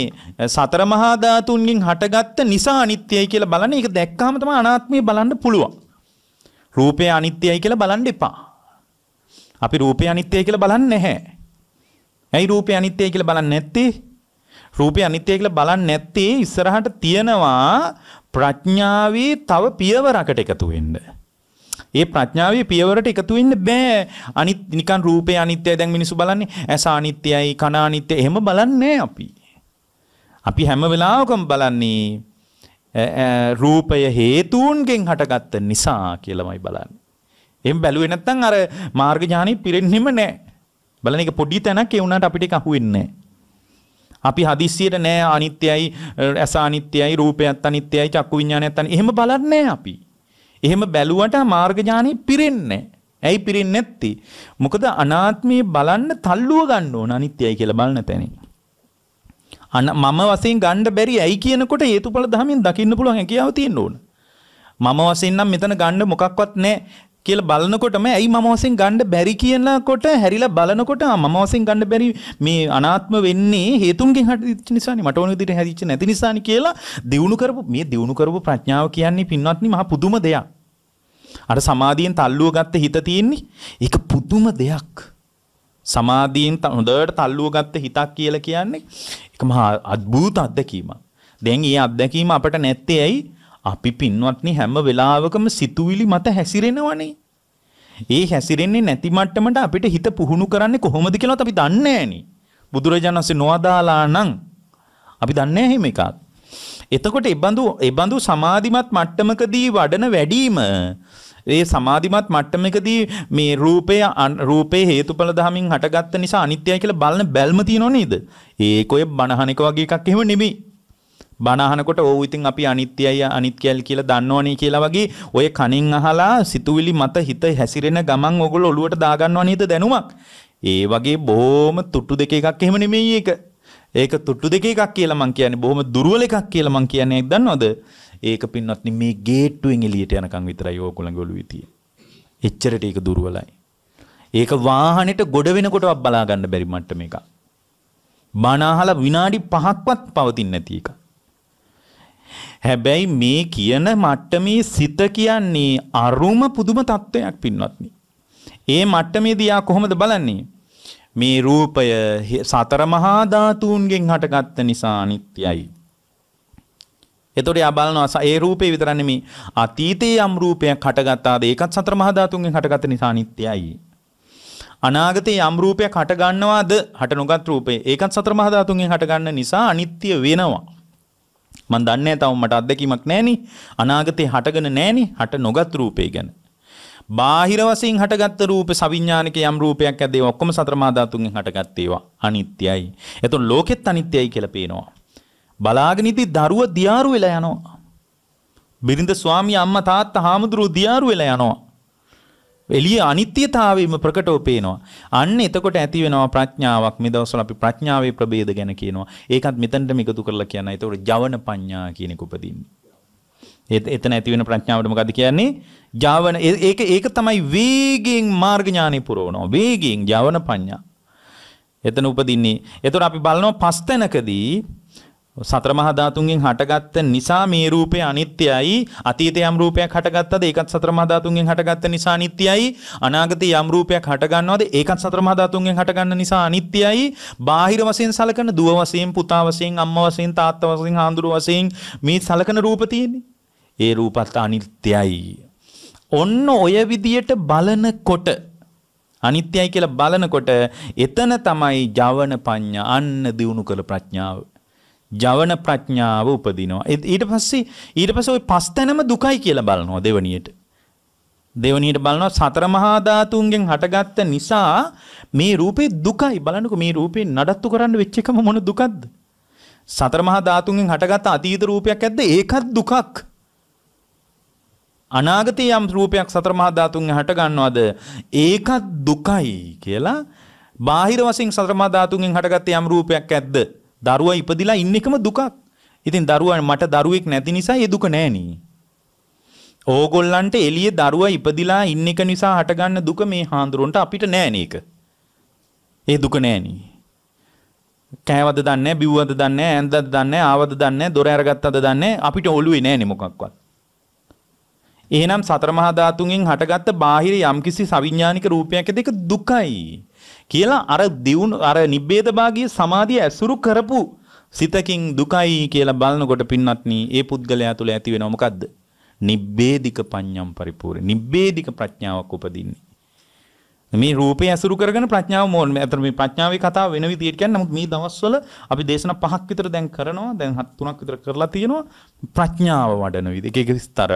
සතර මහා ධාතුන්ගෙන් හටගත්ත නිසා අනිත්‍යයි කියලා බලන එක දැක්කහම තමයි අනාත්මය බලන්න පුළුවන් රූපය අනිත්‍යයි කියලා බලන්න එපා අපි රූපය අනිත්‍යයි කියලා බලන්නේ නැහැ ඇයි රූපය අනිත්‍යයි කියලා බලන්නේ නැත්තේ? රූපය අනිත්‍යයි කියලා බලන්නේ නැත්තේ ඉස්සරහට තියනවා ප්‍රඥාවේ තව පියවරකට එකතු වෙන්න. ඒ ප්‍රඥාවේ පියවරට එකතු වෙන්න බෑ. අනිත් නිකන් රූපය අනිත්‍යයි දැන් මිනිස්සු බලන්නේ ඇස අනිත්‍යයි කන අනිත්‍යයි එහෙම බලන්නේ අපි. අපි හැම වෙලාවකම බලන්නේ රූපය හේතුන්ගෙන් හටගත්ත නිසා කියලාමයි බලන්නේ. එහෙම බැලුවේ නැත්නම් අර මාර්ග ඥානෙ පිරෙන්නෙම නැහැ. බලන එක පොඩි තැනක් ඒ වුණාට අපිට ඒක අහුවෙන්නේ නැහැ. අපි හදිස්සියට නෑ අනිත්‍යයි ඇස අනිත්‍යයි රූපයත් අනිත්‍යයි චක්කු විඤ්ඤාණයත් අනිත්‍යයි එහෙම බලන්නේ අපි. එහෙම බැලුවට මාර්ග ඥානෙ පිරෙන්නේ ඇයි පිරෙන්නේ නැත්තේ? මොකද අනාත්මයේ බලන්න තල්ලුව ගන්න ඕන අනිත්‍යයි කියලා බලන තැනින්. මම වශයෙන් ගන්න බැරි ඇයි කියනකොට හේතුඵල ධමයෙන් දකින්න පුළුවන් හැකියාව තියෙන්න ඕන. මම වශයෙන් නම් මෙතන ගන්න මොකක්වත් නැහැ. කියල බලනකොටම ඇයි මමෝසින් ගණ්ඩ බැරි කියලා කොට හැරිලා බලනකොට මමෝසින් ගණ්ඩ බැරි මේ අනාත්ම වෙන්නේ හේතුන්ගේ හට නිසාන මටවන දිට හැදිච නැති නිසාන කියලා දියුණු කරපු මේ දියුණු කරපු ප්‍රඥාව කියන්නේ පින්වත්නි මහ පුදුම දෙයක්. අර සමාධියෙන් තල්ලුව ගත්ත හිත තියෙන්නේ ඒක පුදුම දෙයක්. සමාධියෙන් හොඳට තල්ලුව ගත්ත හිතක් කියලා කියන්නේ එක මහා අද්භූත අත්දැකීමක්. දැන් ඒ අත්දැකීම අපට නැත්තේ ඇයි අපි පින්වත්නි හැම වෙලාවකම සිතුවිලි මත හැසිරෙනවනේ. ඒ හැසිරෙන්නේ නැති මට්ටමට අපිට හිත පුහුණු කරන්නේ කොහොමද කියලාත් අපි දන්නේ නැහෙනි. බුදුරජාණන්සේ නොවදාලා නම් අපි දන්නේ නැහැ එහෙම එකක්. එතකොට ඒබඳු ඒබඳු සමාධිමත් මට්ටමකදී වඩන වැඩිම ඒ සමාධිමත් මට්ටමකදී මේ රූපය රූපේ හේතුඵල ධමින් හටගත්ත නිසා අනිත්‍යයි කියලා බලන බැල්ම තියෙනව නේද? ඒක ඔය බණහන එක වගේ එකක් එහෙම නෙමෙයි. බනහනකොට ඕ ඉතින් අපි අනිත්‍යයි අනිත් කියල් කියලා දන්නවනේ කියලා වගේ ඔය කනින් අහලා සිතුවිලි මත හිත හැසිරෙන ගමන් ඔගොල්ලෝ ඔලුවට දාගන්නවා නේද දැනුමක්. ඒ වගේ බොහොම තුට්ටු දෙක එකක් එහෙම නෙමෙයි ඒක. ඒක තුට්ටු දෙක එකක් කියලා මං කියන්නේ බොහොම දුර්වල එකක් කියලා මං කියන්නේ දන්නවද? ඒක පින්වත්නි මේ ගේට්ටුවෙන් එළියට යනකම් විතරයි ඕගොල්ලන්ගේ ඔළුවේ තියෙන්නේ. එච්චරට ඒක දුර්වලයි. ඒක වාහනෙට ගොඩ වෙනකොටවත් බලා ගන්න බැරි මට්ටමක. බණ අහලා විනාඩි 5ක්වත් පවතින්නේ නැති එකක්. හැබැයි මේ කියන මට්ටමේ සිත කියන්නේ අරුම පුදුම තත්වයක් පින්වත්නි. ඒ මට්ටමේදී යා කොහොමද බලන්නේ? මේ රූපය සතර මහා ධාතුන්ගෙන් හටගත්ත නිසා අනිත්‍යයි. එතකොට යා බලනවා ඒ රූපේ විතර නෙමෙයි අතීතයේ යම් රූපයක් හටගත්තාද ඒකත් සතර මහා ධාතුන්ගෙන් හටගත්ත නිසා අනිත්‍යයි. අනාගතයේ යම් රූපයක් හට ගන්නවාද හට නොගත් රූපේ ඒකත් සතර මහා ධාතුන්ගෙන් හට ගන්න නිසා අනිත්‍ය වෙනවා. මන් දන්නේ තවම මට අත්දැකීමක් නැහෙනි. අනාගතේ හටගෙන නැහෙනි. හට නොගත් රූපේ ගැන. බාහිර වශයෙන් හටගත්ත රූප සවිඥානික යම් රූපයක් ඇද්දේ ඔක්කොම සතර මා ධාතුන්ගෙන් හටගත් ඒවා අනිත්‍යයි. එතකොට ලෝකෙත් අනිත්‍යයි කියලා පේනවා. බලාගෙන ඉති දරුව දියාරු වෙලා යනවා. බිරිඳ ස්වාමී අම්මා තාත්තා හාමුදුරුවෝ දියාරු වෙලා යනවා. එළිය අනිත්‍යතාවයම ප්‍රකටව පේනවා. අන්න එතකොට ඇති වෙනවා ප්‍රඥාවක්. මේ දවස්වල අපි ප්‍රඥාවේ ප්‍රභේද ගැන කියනවා. ඒකත් මෙතනට මේකතු කරලා කියනවා. ඒතකොට ජවන පඤ්ඤා කියන එක උපදින්නේ. එතන ඇති වෙන ප්‍රඥාවට මොකද කියන්නේ? ජවන ඒක ඒක තමයි වේගයෙන් මාර්ග ඥානෙ පුරවනවා. වේගයෙන් ජවන පඤ්ඤා. එතන උපදින්නේ. ඒතකොට අපි බලනවා පස් තැනකදී සතර මහා ධාතුන්ගෙන් හටගත්ත නිසා මේ රූපය අනිත්‍යයි අතීතේ යම් රූපයක් හටගත්තද ඒකත් සතර මහා ධාතුන්ගෙන් හටගත්ත නිසා අනිත්‍යයි අනාගතේ යම් රූපයක් හටගන්නවද ඒකත් සතර මහා ධාතුන්ගෙන් හටගන්න නිසා අනිත්‍යයි බාහිර වශයෙන් සලකන දුව වශයෙන් පුතා වශයෙන් අම්මා වශයෙන් තාත්තා වශයෙන් හාඳුරු වශයෙන් මේ සලකන රූප තියෙන්නේ ඒ රූපත් අනිත්‍යයි ඔන්න ඔය විදියට බලනකොට අනිත්‍යයි කියලා බලනකොට එතන තමයි ජවන පඤ්ඤා අන්න දිනු කළ ප්‍රඥාව ජවන ප්‍රඥාව උපදිනවා. ඊට පස්සේ ඊට පස්සේ ওই පස් තැනම දුකයි කියලා බලනවා දෙවණියට. දෙවණියට බලනවා සතර මහා ධාතුන්ගෙන් හටගත්ත නිසා මේ රූපේ දුකයි. බලන්නකෝ මේ රූපේ නඩත්තු කරන්න වෙච්ච එකම මොන දුකක්ද? සතර මහා ධාතුන්ගෙන් හටගත්ත අතීත රූපයක් ඇද්ද? ඒකත් දුකක්. අනාගතයේ යම් රූපයක් සතර මහා ධාතුන්ගෙන් හට ගන්නවද? ඒකත් දුකයි කියලා බාහිර වශයෙන් සතර මහා ධාතුන්ගෙන් හටගත්ත යම් රූපයක් ඇද්ද? දරුවා ඉපදිලා ඉන්න එකම දුකක්. ඉතින් දරුවා මට දරුවෙක් නැති නිසා ඒ දුක නෑනේ. ඕගොල්ලන්ට එළියේ දරුවා ඉපදිලා ඉන්න එක නිසා හටගන්න දුක මේ හාඳුරන්ට අපිට නෑනේ ඒක. ඒ දුක නෑනේ. කෑවද දන්නේ බිව්වද දන්නේ ඇඳද දන්නේ ආවද දන්නේ දොර අරගත්තද දන්නේ අපිට ඔළුවේ නෑනේ මොකක්වත්. එහෙනම් සතර මහා ධාතුන්ගෙන් හටගත්ත බාහිර යම්කිසි සවිඥානික රූපයක් ඇද ඒක දුකයි. කියලා අර දියුණු අර නිබ්බේධභාගී සමාධිය ඇසුරු කරපු සිතකින් දුකයි කියලා බලනකොට පින්නත්නි ඒ පුද්ගලයා තුළ ඇති වෙනව මොකද්ද? නිබ්බේධික පඤ්ඤම් පරිපූර්ණ. නිබ්බේධික ප්‍රඥාවක් උපදින්නේ. මේ රූපේ ඇසුරු කරගෙන ප්‍රඥාව මෝල් මේ අතර මේ ප්‍රඥාවේ කතාව වෙන විදිහට කියන්නේ නමුත් මේ දවස්වල අපි දේශනා පහක් විතර දැන් කරනවා දැන් හත් තුනක් විතර කරලා තියෙනවා ප්‍රඥාව වඩන විදිහ එක එක ස්තර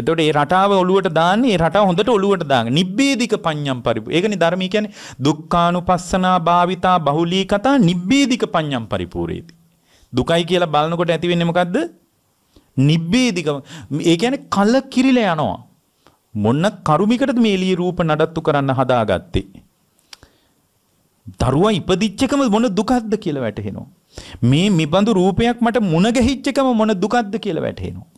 එතකොට මේ රටාව ඔලුවට දාන්නේ රටාව හොඳට ඔලුවට දාගන්න. නිබ්බේධික පඤ්ඤම් පරිපු. ඒකනේ ධර්මී කියන්නේ දුක්ඛානුපස්සනා භාවිතා බහුලී කතා නිබ්බේධික පඤ්ඤම් පරිපූර්ණේති. දුකයි කියලා බලනකොට ඇති වෙන්නේ මොකද්ද? නිබ්බේධික. ඒ කියන්නේ කලකිරිල යනවා. මොන කරුමිකටද මේ එළිය රූප නඩත්තු කරන්න හදාගත්තේ? දරුවා ඉපදිච්ච එකම මොන දුකක්ද කියලා වැටහෙනවා. මේ මිබඳු රූපයක් මට මුණ ගැහිච්ච එකම මොන දුකක්ද කියලා වැටහෙනවා.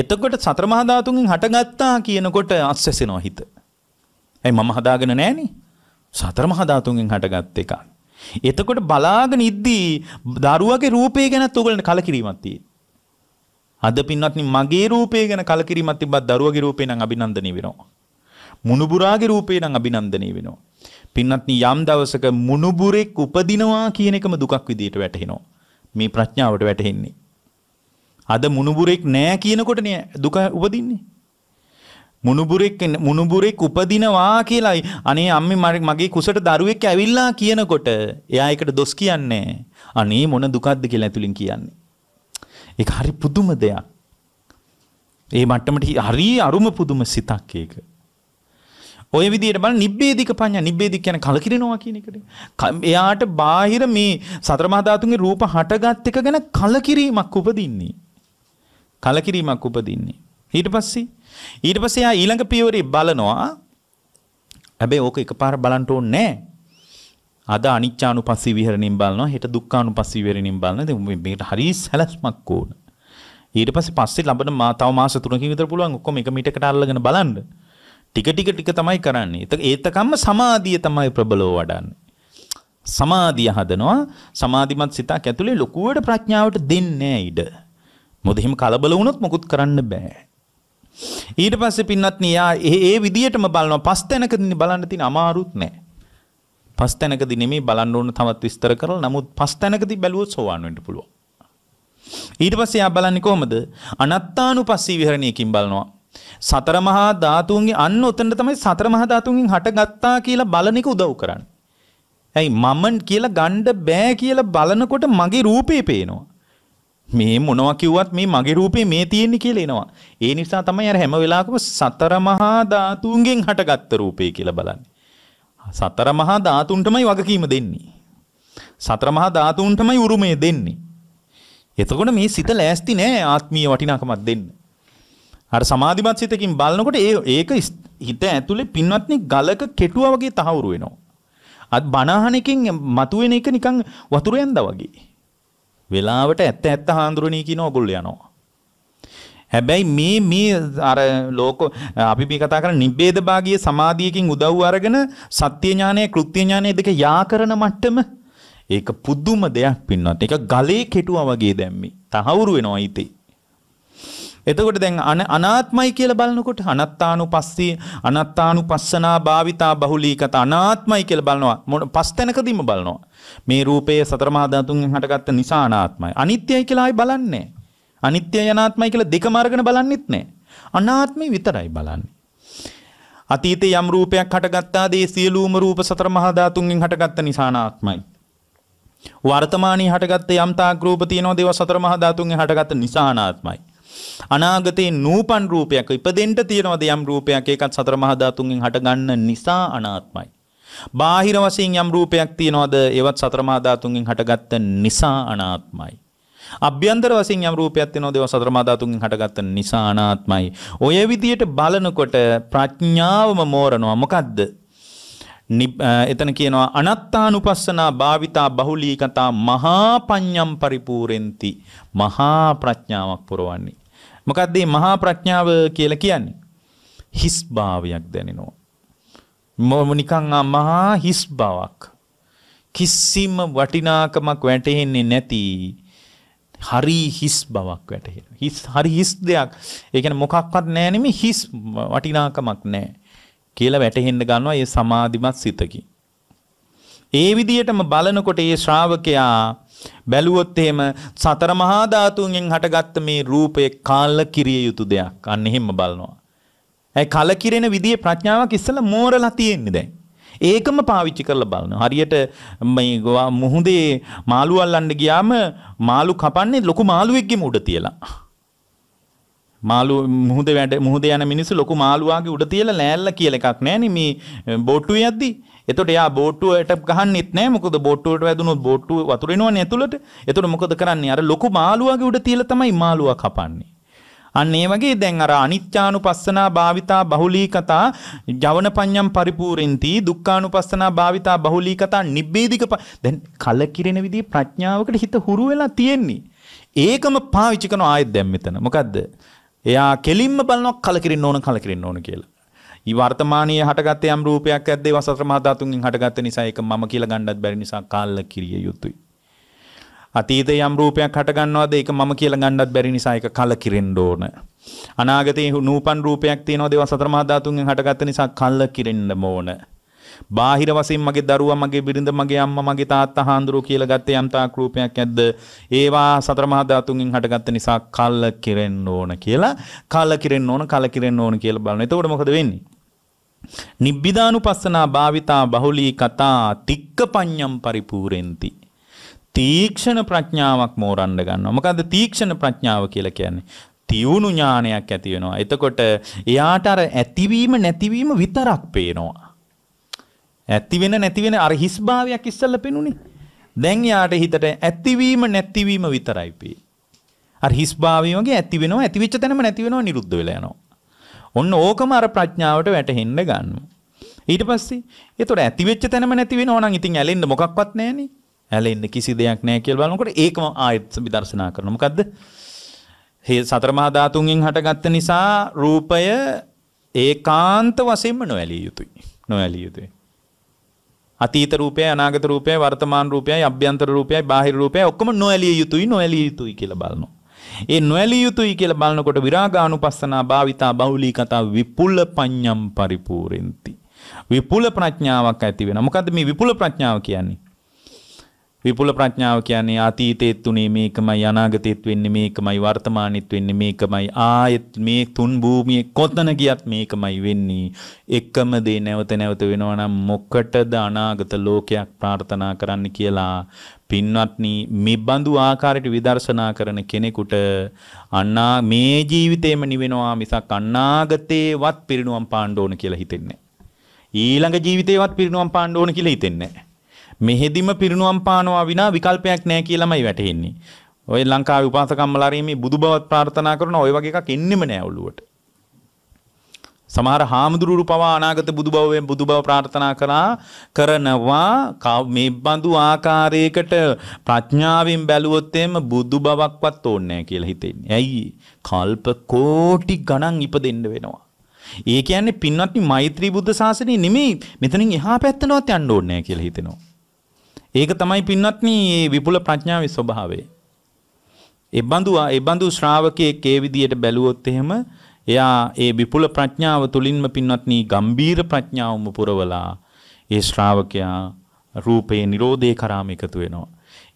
එතකොට සතර මහා ධාතුන්ගෙන් හටගත්තා කියනකොට අස්සසිනවා හිත. ඇයි මම හදාගෙන නැහනේ? සතර මහා ධාතුන්ගෙන් හටගත් එක. එතකොට බලාගෙන ඉද්දී දරුවගේ රූපේ ගැනත් උගලන කලකිරීමක් තියෙනවා. අද පින්වත්නි මගේ රූපේ ගැන කලකිරීමක් තිබ්බත් දරුවගේ රූපේ නම් අභිනන්දනය වෙනවා. මුණුබුරාගේ රූපේ නම් අභිනන්දනය වෙනවා. පින්වත්නි යම් දවසක මුණුබුරෙක් උපදිනවා කියන එකම දුකක් විදියට වැටහෙනවා. මේ ප්‍රඥාවට වැටහෙන්නේ. අද මුණුබුරෙක් නෑ කියනකොටනේ දුක උපදින්නේ. මුණුබුරෙක් මුණුබුරෙක් උපදිනවා කියලායි අනේ අම්මි මගේ කුසට දරුවෙක් ඇවිල්ලා කියනකොට එයා ඒකට දොස් කියන්නේ අනේ මොන දුකක්ද කියලා ඇතුලින් කියන්නේ ඒක හරි පුදුම දෙයක් ඒ මට්ටමට හරි අරුම පුදුම සිතක් ඒක ඔය විදිහට බලන නිබ්බේධික පඤ්ඤා නිබ්බේධික කියන්නේ කලකිරෙනවා කියන එකට එයාට බාහිර මේ සතර මහා ධාතුන්ගේ රූප හටගත් එක ගැන කලකිරීමක් උපදින්නේ කලකිරීමක් උපදින්නේ. ඊට පස්සේ ඊට පස්සේ යා ඊළඟ පියවරේ බලනවා. හැබැයි ඕක එකපාර බලන්න ඕනේ නෑ. අද අනිච්චානුපස්සී විහරණින් බලනවා හෙට දුක්ඛානුපස්සී විහරණින් බලනවා. ඉතින් මේකට හරි සැලැස්මක් ඕන. ඊට පස්සේ පස්සේ ලබන මා තව මාස 3කින් විතර පුළුවන් ඔක්කොම එක මීටකට අල්ලගෙන බලන්න. ටික ටික ටික තමයි කරන්නේ. ඒතකම්ම සමාධිය තමයි ප්‍රබලව වඩන්නේ. සමාධිය හදනවා සමාධිමත් සිතක් ඇතුලේ ලොකුවට ප්‍රඥාවට දෙන්නේ නැහැ ඉඩ. මොද එහෙම කලබල වුණොත් මොකුත් කරන්න බෑ. ඊට පස්සේ පින්නත් නයා ඒ විදිහටම බලනවා පස් තැනකදී බලන්න තියෙන අමාරුත් නෑ. පස් තැනකදී නෙමෙයි බලන්න ඕන තවත් විස්තර කරලා නමුත් පස් තැනකදී බැලුවොත් සෝවාන් වෙන්න පුළුවන්. ඊට පස්සේ යා බලන්නේ කොහමද? අනත්තානුපස්සී විහරණයකින් බලනවා. සතර මහා ධාතුන්ගේ අන්න උතන තමයි සතර මහා ධාතුන්ගෙන් හටගත්තා කියලා බලන එක උදව් කරන්නේ. ඇයි මම කියලා ගණ්ඩ බෑ කියලා බලනකොට මගේ රූපේ පේනවා. මේ මොනවා කිව්වත් මේ මගේ රූපේ මේ තියෙන්නේ කියලා එනවා. ඒ නිසා තමයි අර හැම වෙලාවකම සතර මහා ධාතුන්ගෙන් හටගත්ත රූපේ කියලා බලන්නේ. සතර මහා ධාතුන්ටමයි වගකීම දෙන්නේ. සතර මහා ධාතුන්ටමයි උරුමය දෙන්නේ. එතකොට මේ සිත ලෑස්ති නෑ ආත්මීය වටිනාකමක් දෙන්න. අර සමාධිමත් සිතකින් බලනකොට ඒ ඒක හිත ඇතුලේ පින්වත්නි ගලක කෙටුවා වගේ තහවුරු වෙනවා. අත් බණහනකින් මතුවෙන එක නිකන් වතුර යන්දා වගේ. වෙලාවට ඇත්ත ඇත්ත හාඳුරණී කියන ඕගොල්ලෝ යනවා. හැබැයි මේ මේ අර ලෝක අපි මේ කතා කරන නිබ්බේද භාගිය සමාධියකින් උදව් අරගෙන සත්‍ය ඥානය කෘත්‍ය ඥානය දෙක යා කරන මට්ටම ඒක පුදුම දෙයක් පින්නත්. ඒක ගලේ කෙටුවා වගේ දැම්මේ. තහවුරු වෙනවා හිතේ. එතකොට දැන් අනාත්මයි කියල බලනකොට අනත්තානු පස්සේ අනත්තානු පස්සනා භාවිතා බහුලීකත අනාත්මයි කියල බලනවා මොන පස් තැනකදීම බලනවා. මේ රූපයේ සතරමාධාතුන්ගෙන් හටගත්ත නිසා අනාත්මයි. අනිත්‍යයි කියලායි බලන්නේ. අනිත්‍ය යනාත්මයි කියලා දෙක මාර්ගන බලන්නෙත් නෑ. අනාත්මයි විතරයි බලන්නේ. අතීතේ යම් රූපයක් හටගත්තාද ඒ සියලුම රූප සතර මහා ධාතුන්ගෙන් හටගත්ත නිසා අනාත්මයි. වර්තමානයේ හටගත්ත යම් තාග්‍රූප තියෙනවා දේව සතර මහා ධාතුන්ගෙන් හටගත්ත නිසා අනාත්මයි. අනාගතේ නූපන් රූපයක් ඉපදෙන්න තියෙනවද යම් රූපයක් ඒකත් සතර මහා ධාතුන්ගෙන් හටගන්න නිසා අනාත්මයි. බාහිර වශයෙන් යම් රූපයක් තියෙනවද ඒවත් සතර මහා ධාතුන්ගෙන් හටගත්ත නිසා අනාත්මයි. අභ්‍යන්තර වශයෙන් යම් රූපයක් තියෙනවා දේව සතර මා ධාතුන්ගෙන් හටගත්ත නිසා අනාත්මයි. ඔය විදියට බලනකොට ප්‍රඥාවම මෝරනවා. මොකද්ද? එතන කියනවා අනත්තානුපස්සනා භාවිතා බහුලී කතා මහා පඤ්ඤම් පරිපූර්ණති මහා ප්‍රඥාවක් පුරවන්නේ මොකක්ද මේ මහා ප්‍රඥාව කියලා කියන්නේ හිස් භාවයක් දැනෙනවා මොම නිකන් මහා හිස් බවක් කිසිම වටිනාකමක් වැටහෙන්නේ නැති හරි හිස් බවක් වැටහෙනවා හිස් හරි හිස් දෙයක් ඒ කියන්නේ මොකක්වත් නැහැ නෙමෙයි හිස් වටිනාකමක් නැහැ කියලා වැටහෙන්න ගන්නවා ඒ සමාධිමත් සිතකින්. ඒ විදිහටම බලනකොට ඒ ශ්‍රාවකයා බැලුවොත් එහෙම සතර මහා ධාතුන්ගෙන් හටගත්ත මේ රූපේ කාලකිරිය යුතු දෙයක්. අන්න එහෙම බලනවා. ඒ කලකිරෙන විදිහේ ප්‍රඥාවක් ඉස්සලා මෝරලා තියෙන්නේ දැන්. ඒකම පාවිච්චි කරලා බලනවා. හරියට මේ මුහුදේ මාළු අල්ලන්න ගියාම මාළු කපන්නේ ලොකු මාළුවෙක්ගේ උඩ තියලා. මාළු මුහුද වැඩ මුහුද යන මිනිස්සු ලොකු මාළුවාගේ උඩ තියලා ලෑල්ල කියලා එකක් නැහනේ මේ බෝට්ටුවේ යද්දි. එතකොට එයා බෝට්ටුවට ගහන්නෙත් නැහැ. මොකද බෝට්ටුවට වැදුනොත් බෝට්ටුව වතුර එනවනේ ඇතුළට. එතකොට මොකද කරන්නේ? අර ලොකු මාළුවාගේ උඩ තියලා තමයි මාළුවා කපන්නේ. අන්න ඒ වගේ දැන් අර අනිච්චානුපස්සනා භාවිතා බහුලී කතා ජවන පඤ්ඤම් පරිපූර්ණති දුක්ඛානුපස්සනා භාවිතා බහුලී කතා නිබ්බේධික දැන් කලකිරෙන විදිහ ප්‍රඥාවකට හිත හුරු වෙලා තියෙන්නේ. ඒකම පාවිච්චි කරන ආයෙත් දැන් මෙතන. මොකද්ද? එයා කෙලින්ම බලනවා කලකිරින්න ඕන කලකිරින්න ඕන කියලා. ඊ වර්තමානයේ හටගත්තේ යම් රූපයක් ඇද්දේ වසතර මහා ධාතුන්ගෙන් හටගත්ත නිසා ඒක මම කියලා ගන්නත් බැරි නිසා කාල කිරිය යුතුයි. අතීතයේ යම් රූපයක් හටගන්නවද ඒක මම කියලා ගන්නත් බැරි නිසා ඒක කල කිරෙන්න ඕන. අනාගතයේ නූපන් රූපයක් තියෙනවද ඒ වසතර මහා ධාතුන්ගෙන් හටගත්ත නිසා කල කිරෙන්න ඕන. බාහිර වශයෙන් මගේ දරුවා මගේ බිරිඳ මගේ අම්මා මගේ තාත්තා හාඳුරුව කියලා ගත්තේ යම්තාක් රූපයක් ඇද්ද ඒවා සතර මහා ධාතුන්ගෙන් හටගත්ත නිසා කල්ල කිරෙන්න ඕන කියලා කල්ල කිරෙන්න ඕන කල්ල කිරෙන්න ඕන කියලා බලන. එතකොට මොකද වෙන්නේ? නිබ්බිදානුපස්සනා භාවිතා බහුලී කතා තික්ක පඤ්ඤම් පරිපූරෙන්ති. තීක්ෂණ ප්‍රඥාවක් මෝරන්න ගන්නවා. මොකද්ද තීක්ෂණ ප්‍රඥාව කියලා කියන්නේ? තියුණු ඥානයක් ඇති වෙනවා. එතකොට එයාට අර ඇතිවීම නැතිවීම විතරක් පේනවා. ඇති වෙන නැති වෙන අර හිස් භාවයක් ඉස්සල්ලා පෙනුනේ. දැන් යාට හිතට ඇතිවීම නැතිවීම විතරයි පේ. අර හිස් භාවය වගේ ඇති වෙනවා ඇති වෙච්ච තැනම නැති වෙනවා නිරුද්ධ වෙලා යනවා. ඔන්න ඕකම අර ප්‍රඥාවට වැටෙන්න ගන්නවා. ඊට පස්සේ ඒතොර ඇති වෙච්ච තැනම නැති වෙනවා නම් ඉතින් ඇලෙන්න මොකක්වත් නැහැනේ. ඇලෙන්න කිසි දෙයක් නැහැ කියලා බලනකොට ඒකම ආයත් විදර්ශනා කරනවා. මොකද්ද? හේ සතර මහා ධාතුන්ගෙන් හටගත්ත නිසා රූපය ඒකාන්ත වශයෙන්ම නොඇලිය යුතුයි. නොඇලිය යුතුයි. අතීත රූපයයි අනාගත රූපයයි වර්තමාන රූපයයි අභ්‍යන්තර රූපයයි බාහිර රූපයයි ඔක්කොම නොඇලිය යුතුයි නොඇලිය යුතුයි කියලා බලනවා. ඒ නොඇලිය යුතුයි කියලා බලනකොට විරාගානුපස්සනා භාවිතා බහුලී කතා විපුල පඤ්ඤම් පරිපූර්ණති. විපුල ප්‍රඥාවක් ඇති වෙනවා. මොකද්ද මේ විපුල ප්‍රඥාව කියන්නේ? විපුල ප්‍රඥාව කියන්නේ අතීතෙත් උනේ මේකමයි අනාගතෙත් වෙන්නේ මේකමයි වර්තමානෙත් වෙන්නේ මේකමයි ආයෙත් මේ තුන් භූමියේ කොතන ගියත් මේකමයි වෙන්නේ එකම දේ නැවත නැවත වෙනවා නම් මොකටද අනාගත ලෝකයක් ප්‍රාර්ථනා කරන්න කියලා පින්වත්නි මිබඳු ආකාරයට විදර්ශනා කරන කෙනෙකුට අනා මේ ජීවිතේම නිවෙනවා මිසක් අනාගතේවත් පිරිනුවම් පාන්න ඕන කියලා හිතෙන්නේ ඊළඟ ජීවිතේවත් පිරිනුවම් පාන්න ඕන කියලා හිතෙන්නේ මෙහෙදිම පිරිනුවම් පානවා විනා විකල්පයක් නැහැ කියලාමයි වැටහෙන්නේ. ඔය ලංකාවේ උපාසකම්මලාරේ මේ බුදු බවත් ප්‍රාර්ථනා කරන ඔය වගේ එකක් එන්නෙම නෑ ඔළුවට. සමහර හාමුදුරුවරු පවා අනාගත බුදු බවෙන් බුදු බව ප්‍රාර්ථනා කරා කරනවා මේ බඳු ආකාරයකට ප්‍රඥාවෙන් බැලුවොත් එම බුදු බවක්වත් ඕනේ නැහැ කියලා හිතෙන්නේ. ඇයි? කල්ප කෝටි ගණන් ඉපදෙන්න වෙනවා. ඒ කියන්නේ පින්වත්නි මෛත්‍රී බුද්ධ ශාසනය නෙමෙයි මෙතනින් එහා පැත්තනවත් යන්න ඕනේ නැහැ කියලා හිතෙනවා. ඒක තමයි පින්වත්නි මේ විපුල ප්‍රඥාවේ ස්වභාවය. ඒ බඳු ඒ බඳු ශ්‍රාවකයෙක් ඒ විදියට බැලුවොත් එහෙම එයා ඒ විපුල ප්‍රඥාව තුලින්ම පින්වත්නි ගම්බීර ප්‍රඥාවම පුරවලා ඒ ශ්‍රාවකයා රූපේ Nirodhe කරාම එකතු වෙනවා.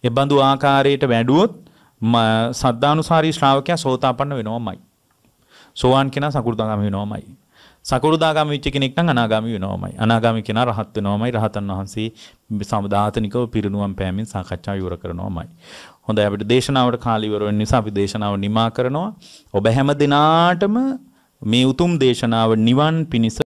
ඒ බඳු ආකාරයට වැඩුවොත් සද්ධානුසාරී ශ්‍රාවකයා සෝතාපන්න වෙනවමයි. සෝවාන් කෙනා සකු르දාගාමී වෙනවමයි. සකෘදාගාමී වෙච්ච කෙනෙක් නම් අනාගාමී වෙනවමයි. අනාගාමී කෙනා රහත් වෙනවමයි. රහතන් වහන්සේ සමදාතනිකව පිරිනුවම් පෑමෙන් සාකච්ඡා යොර කරනවමයි. හොඳයි අපිට දේශනාවට කාලය ඉවර වෙන නිසා අපි දේශනාව නිමා කරනවා. ඔබ හැම දිනාටම මේ උතුම් දේශනාව නිවන් පිණිස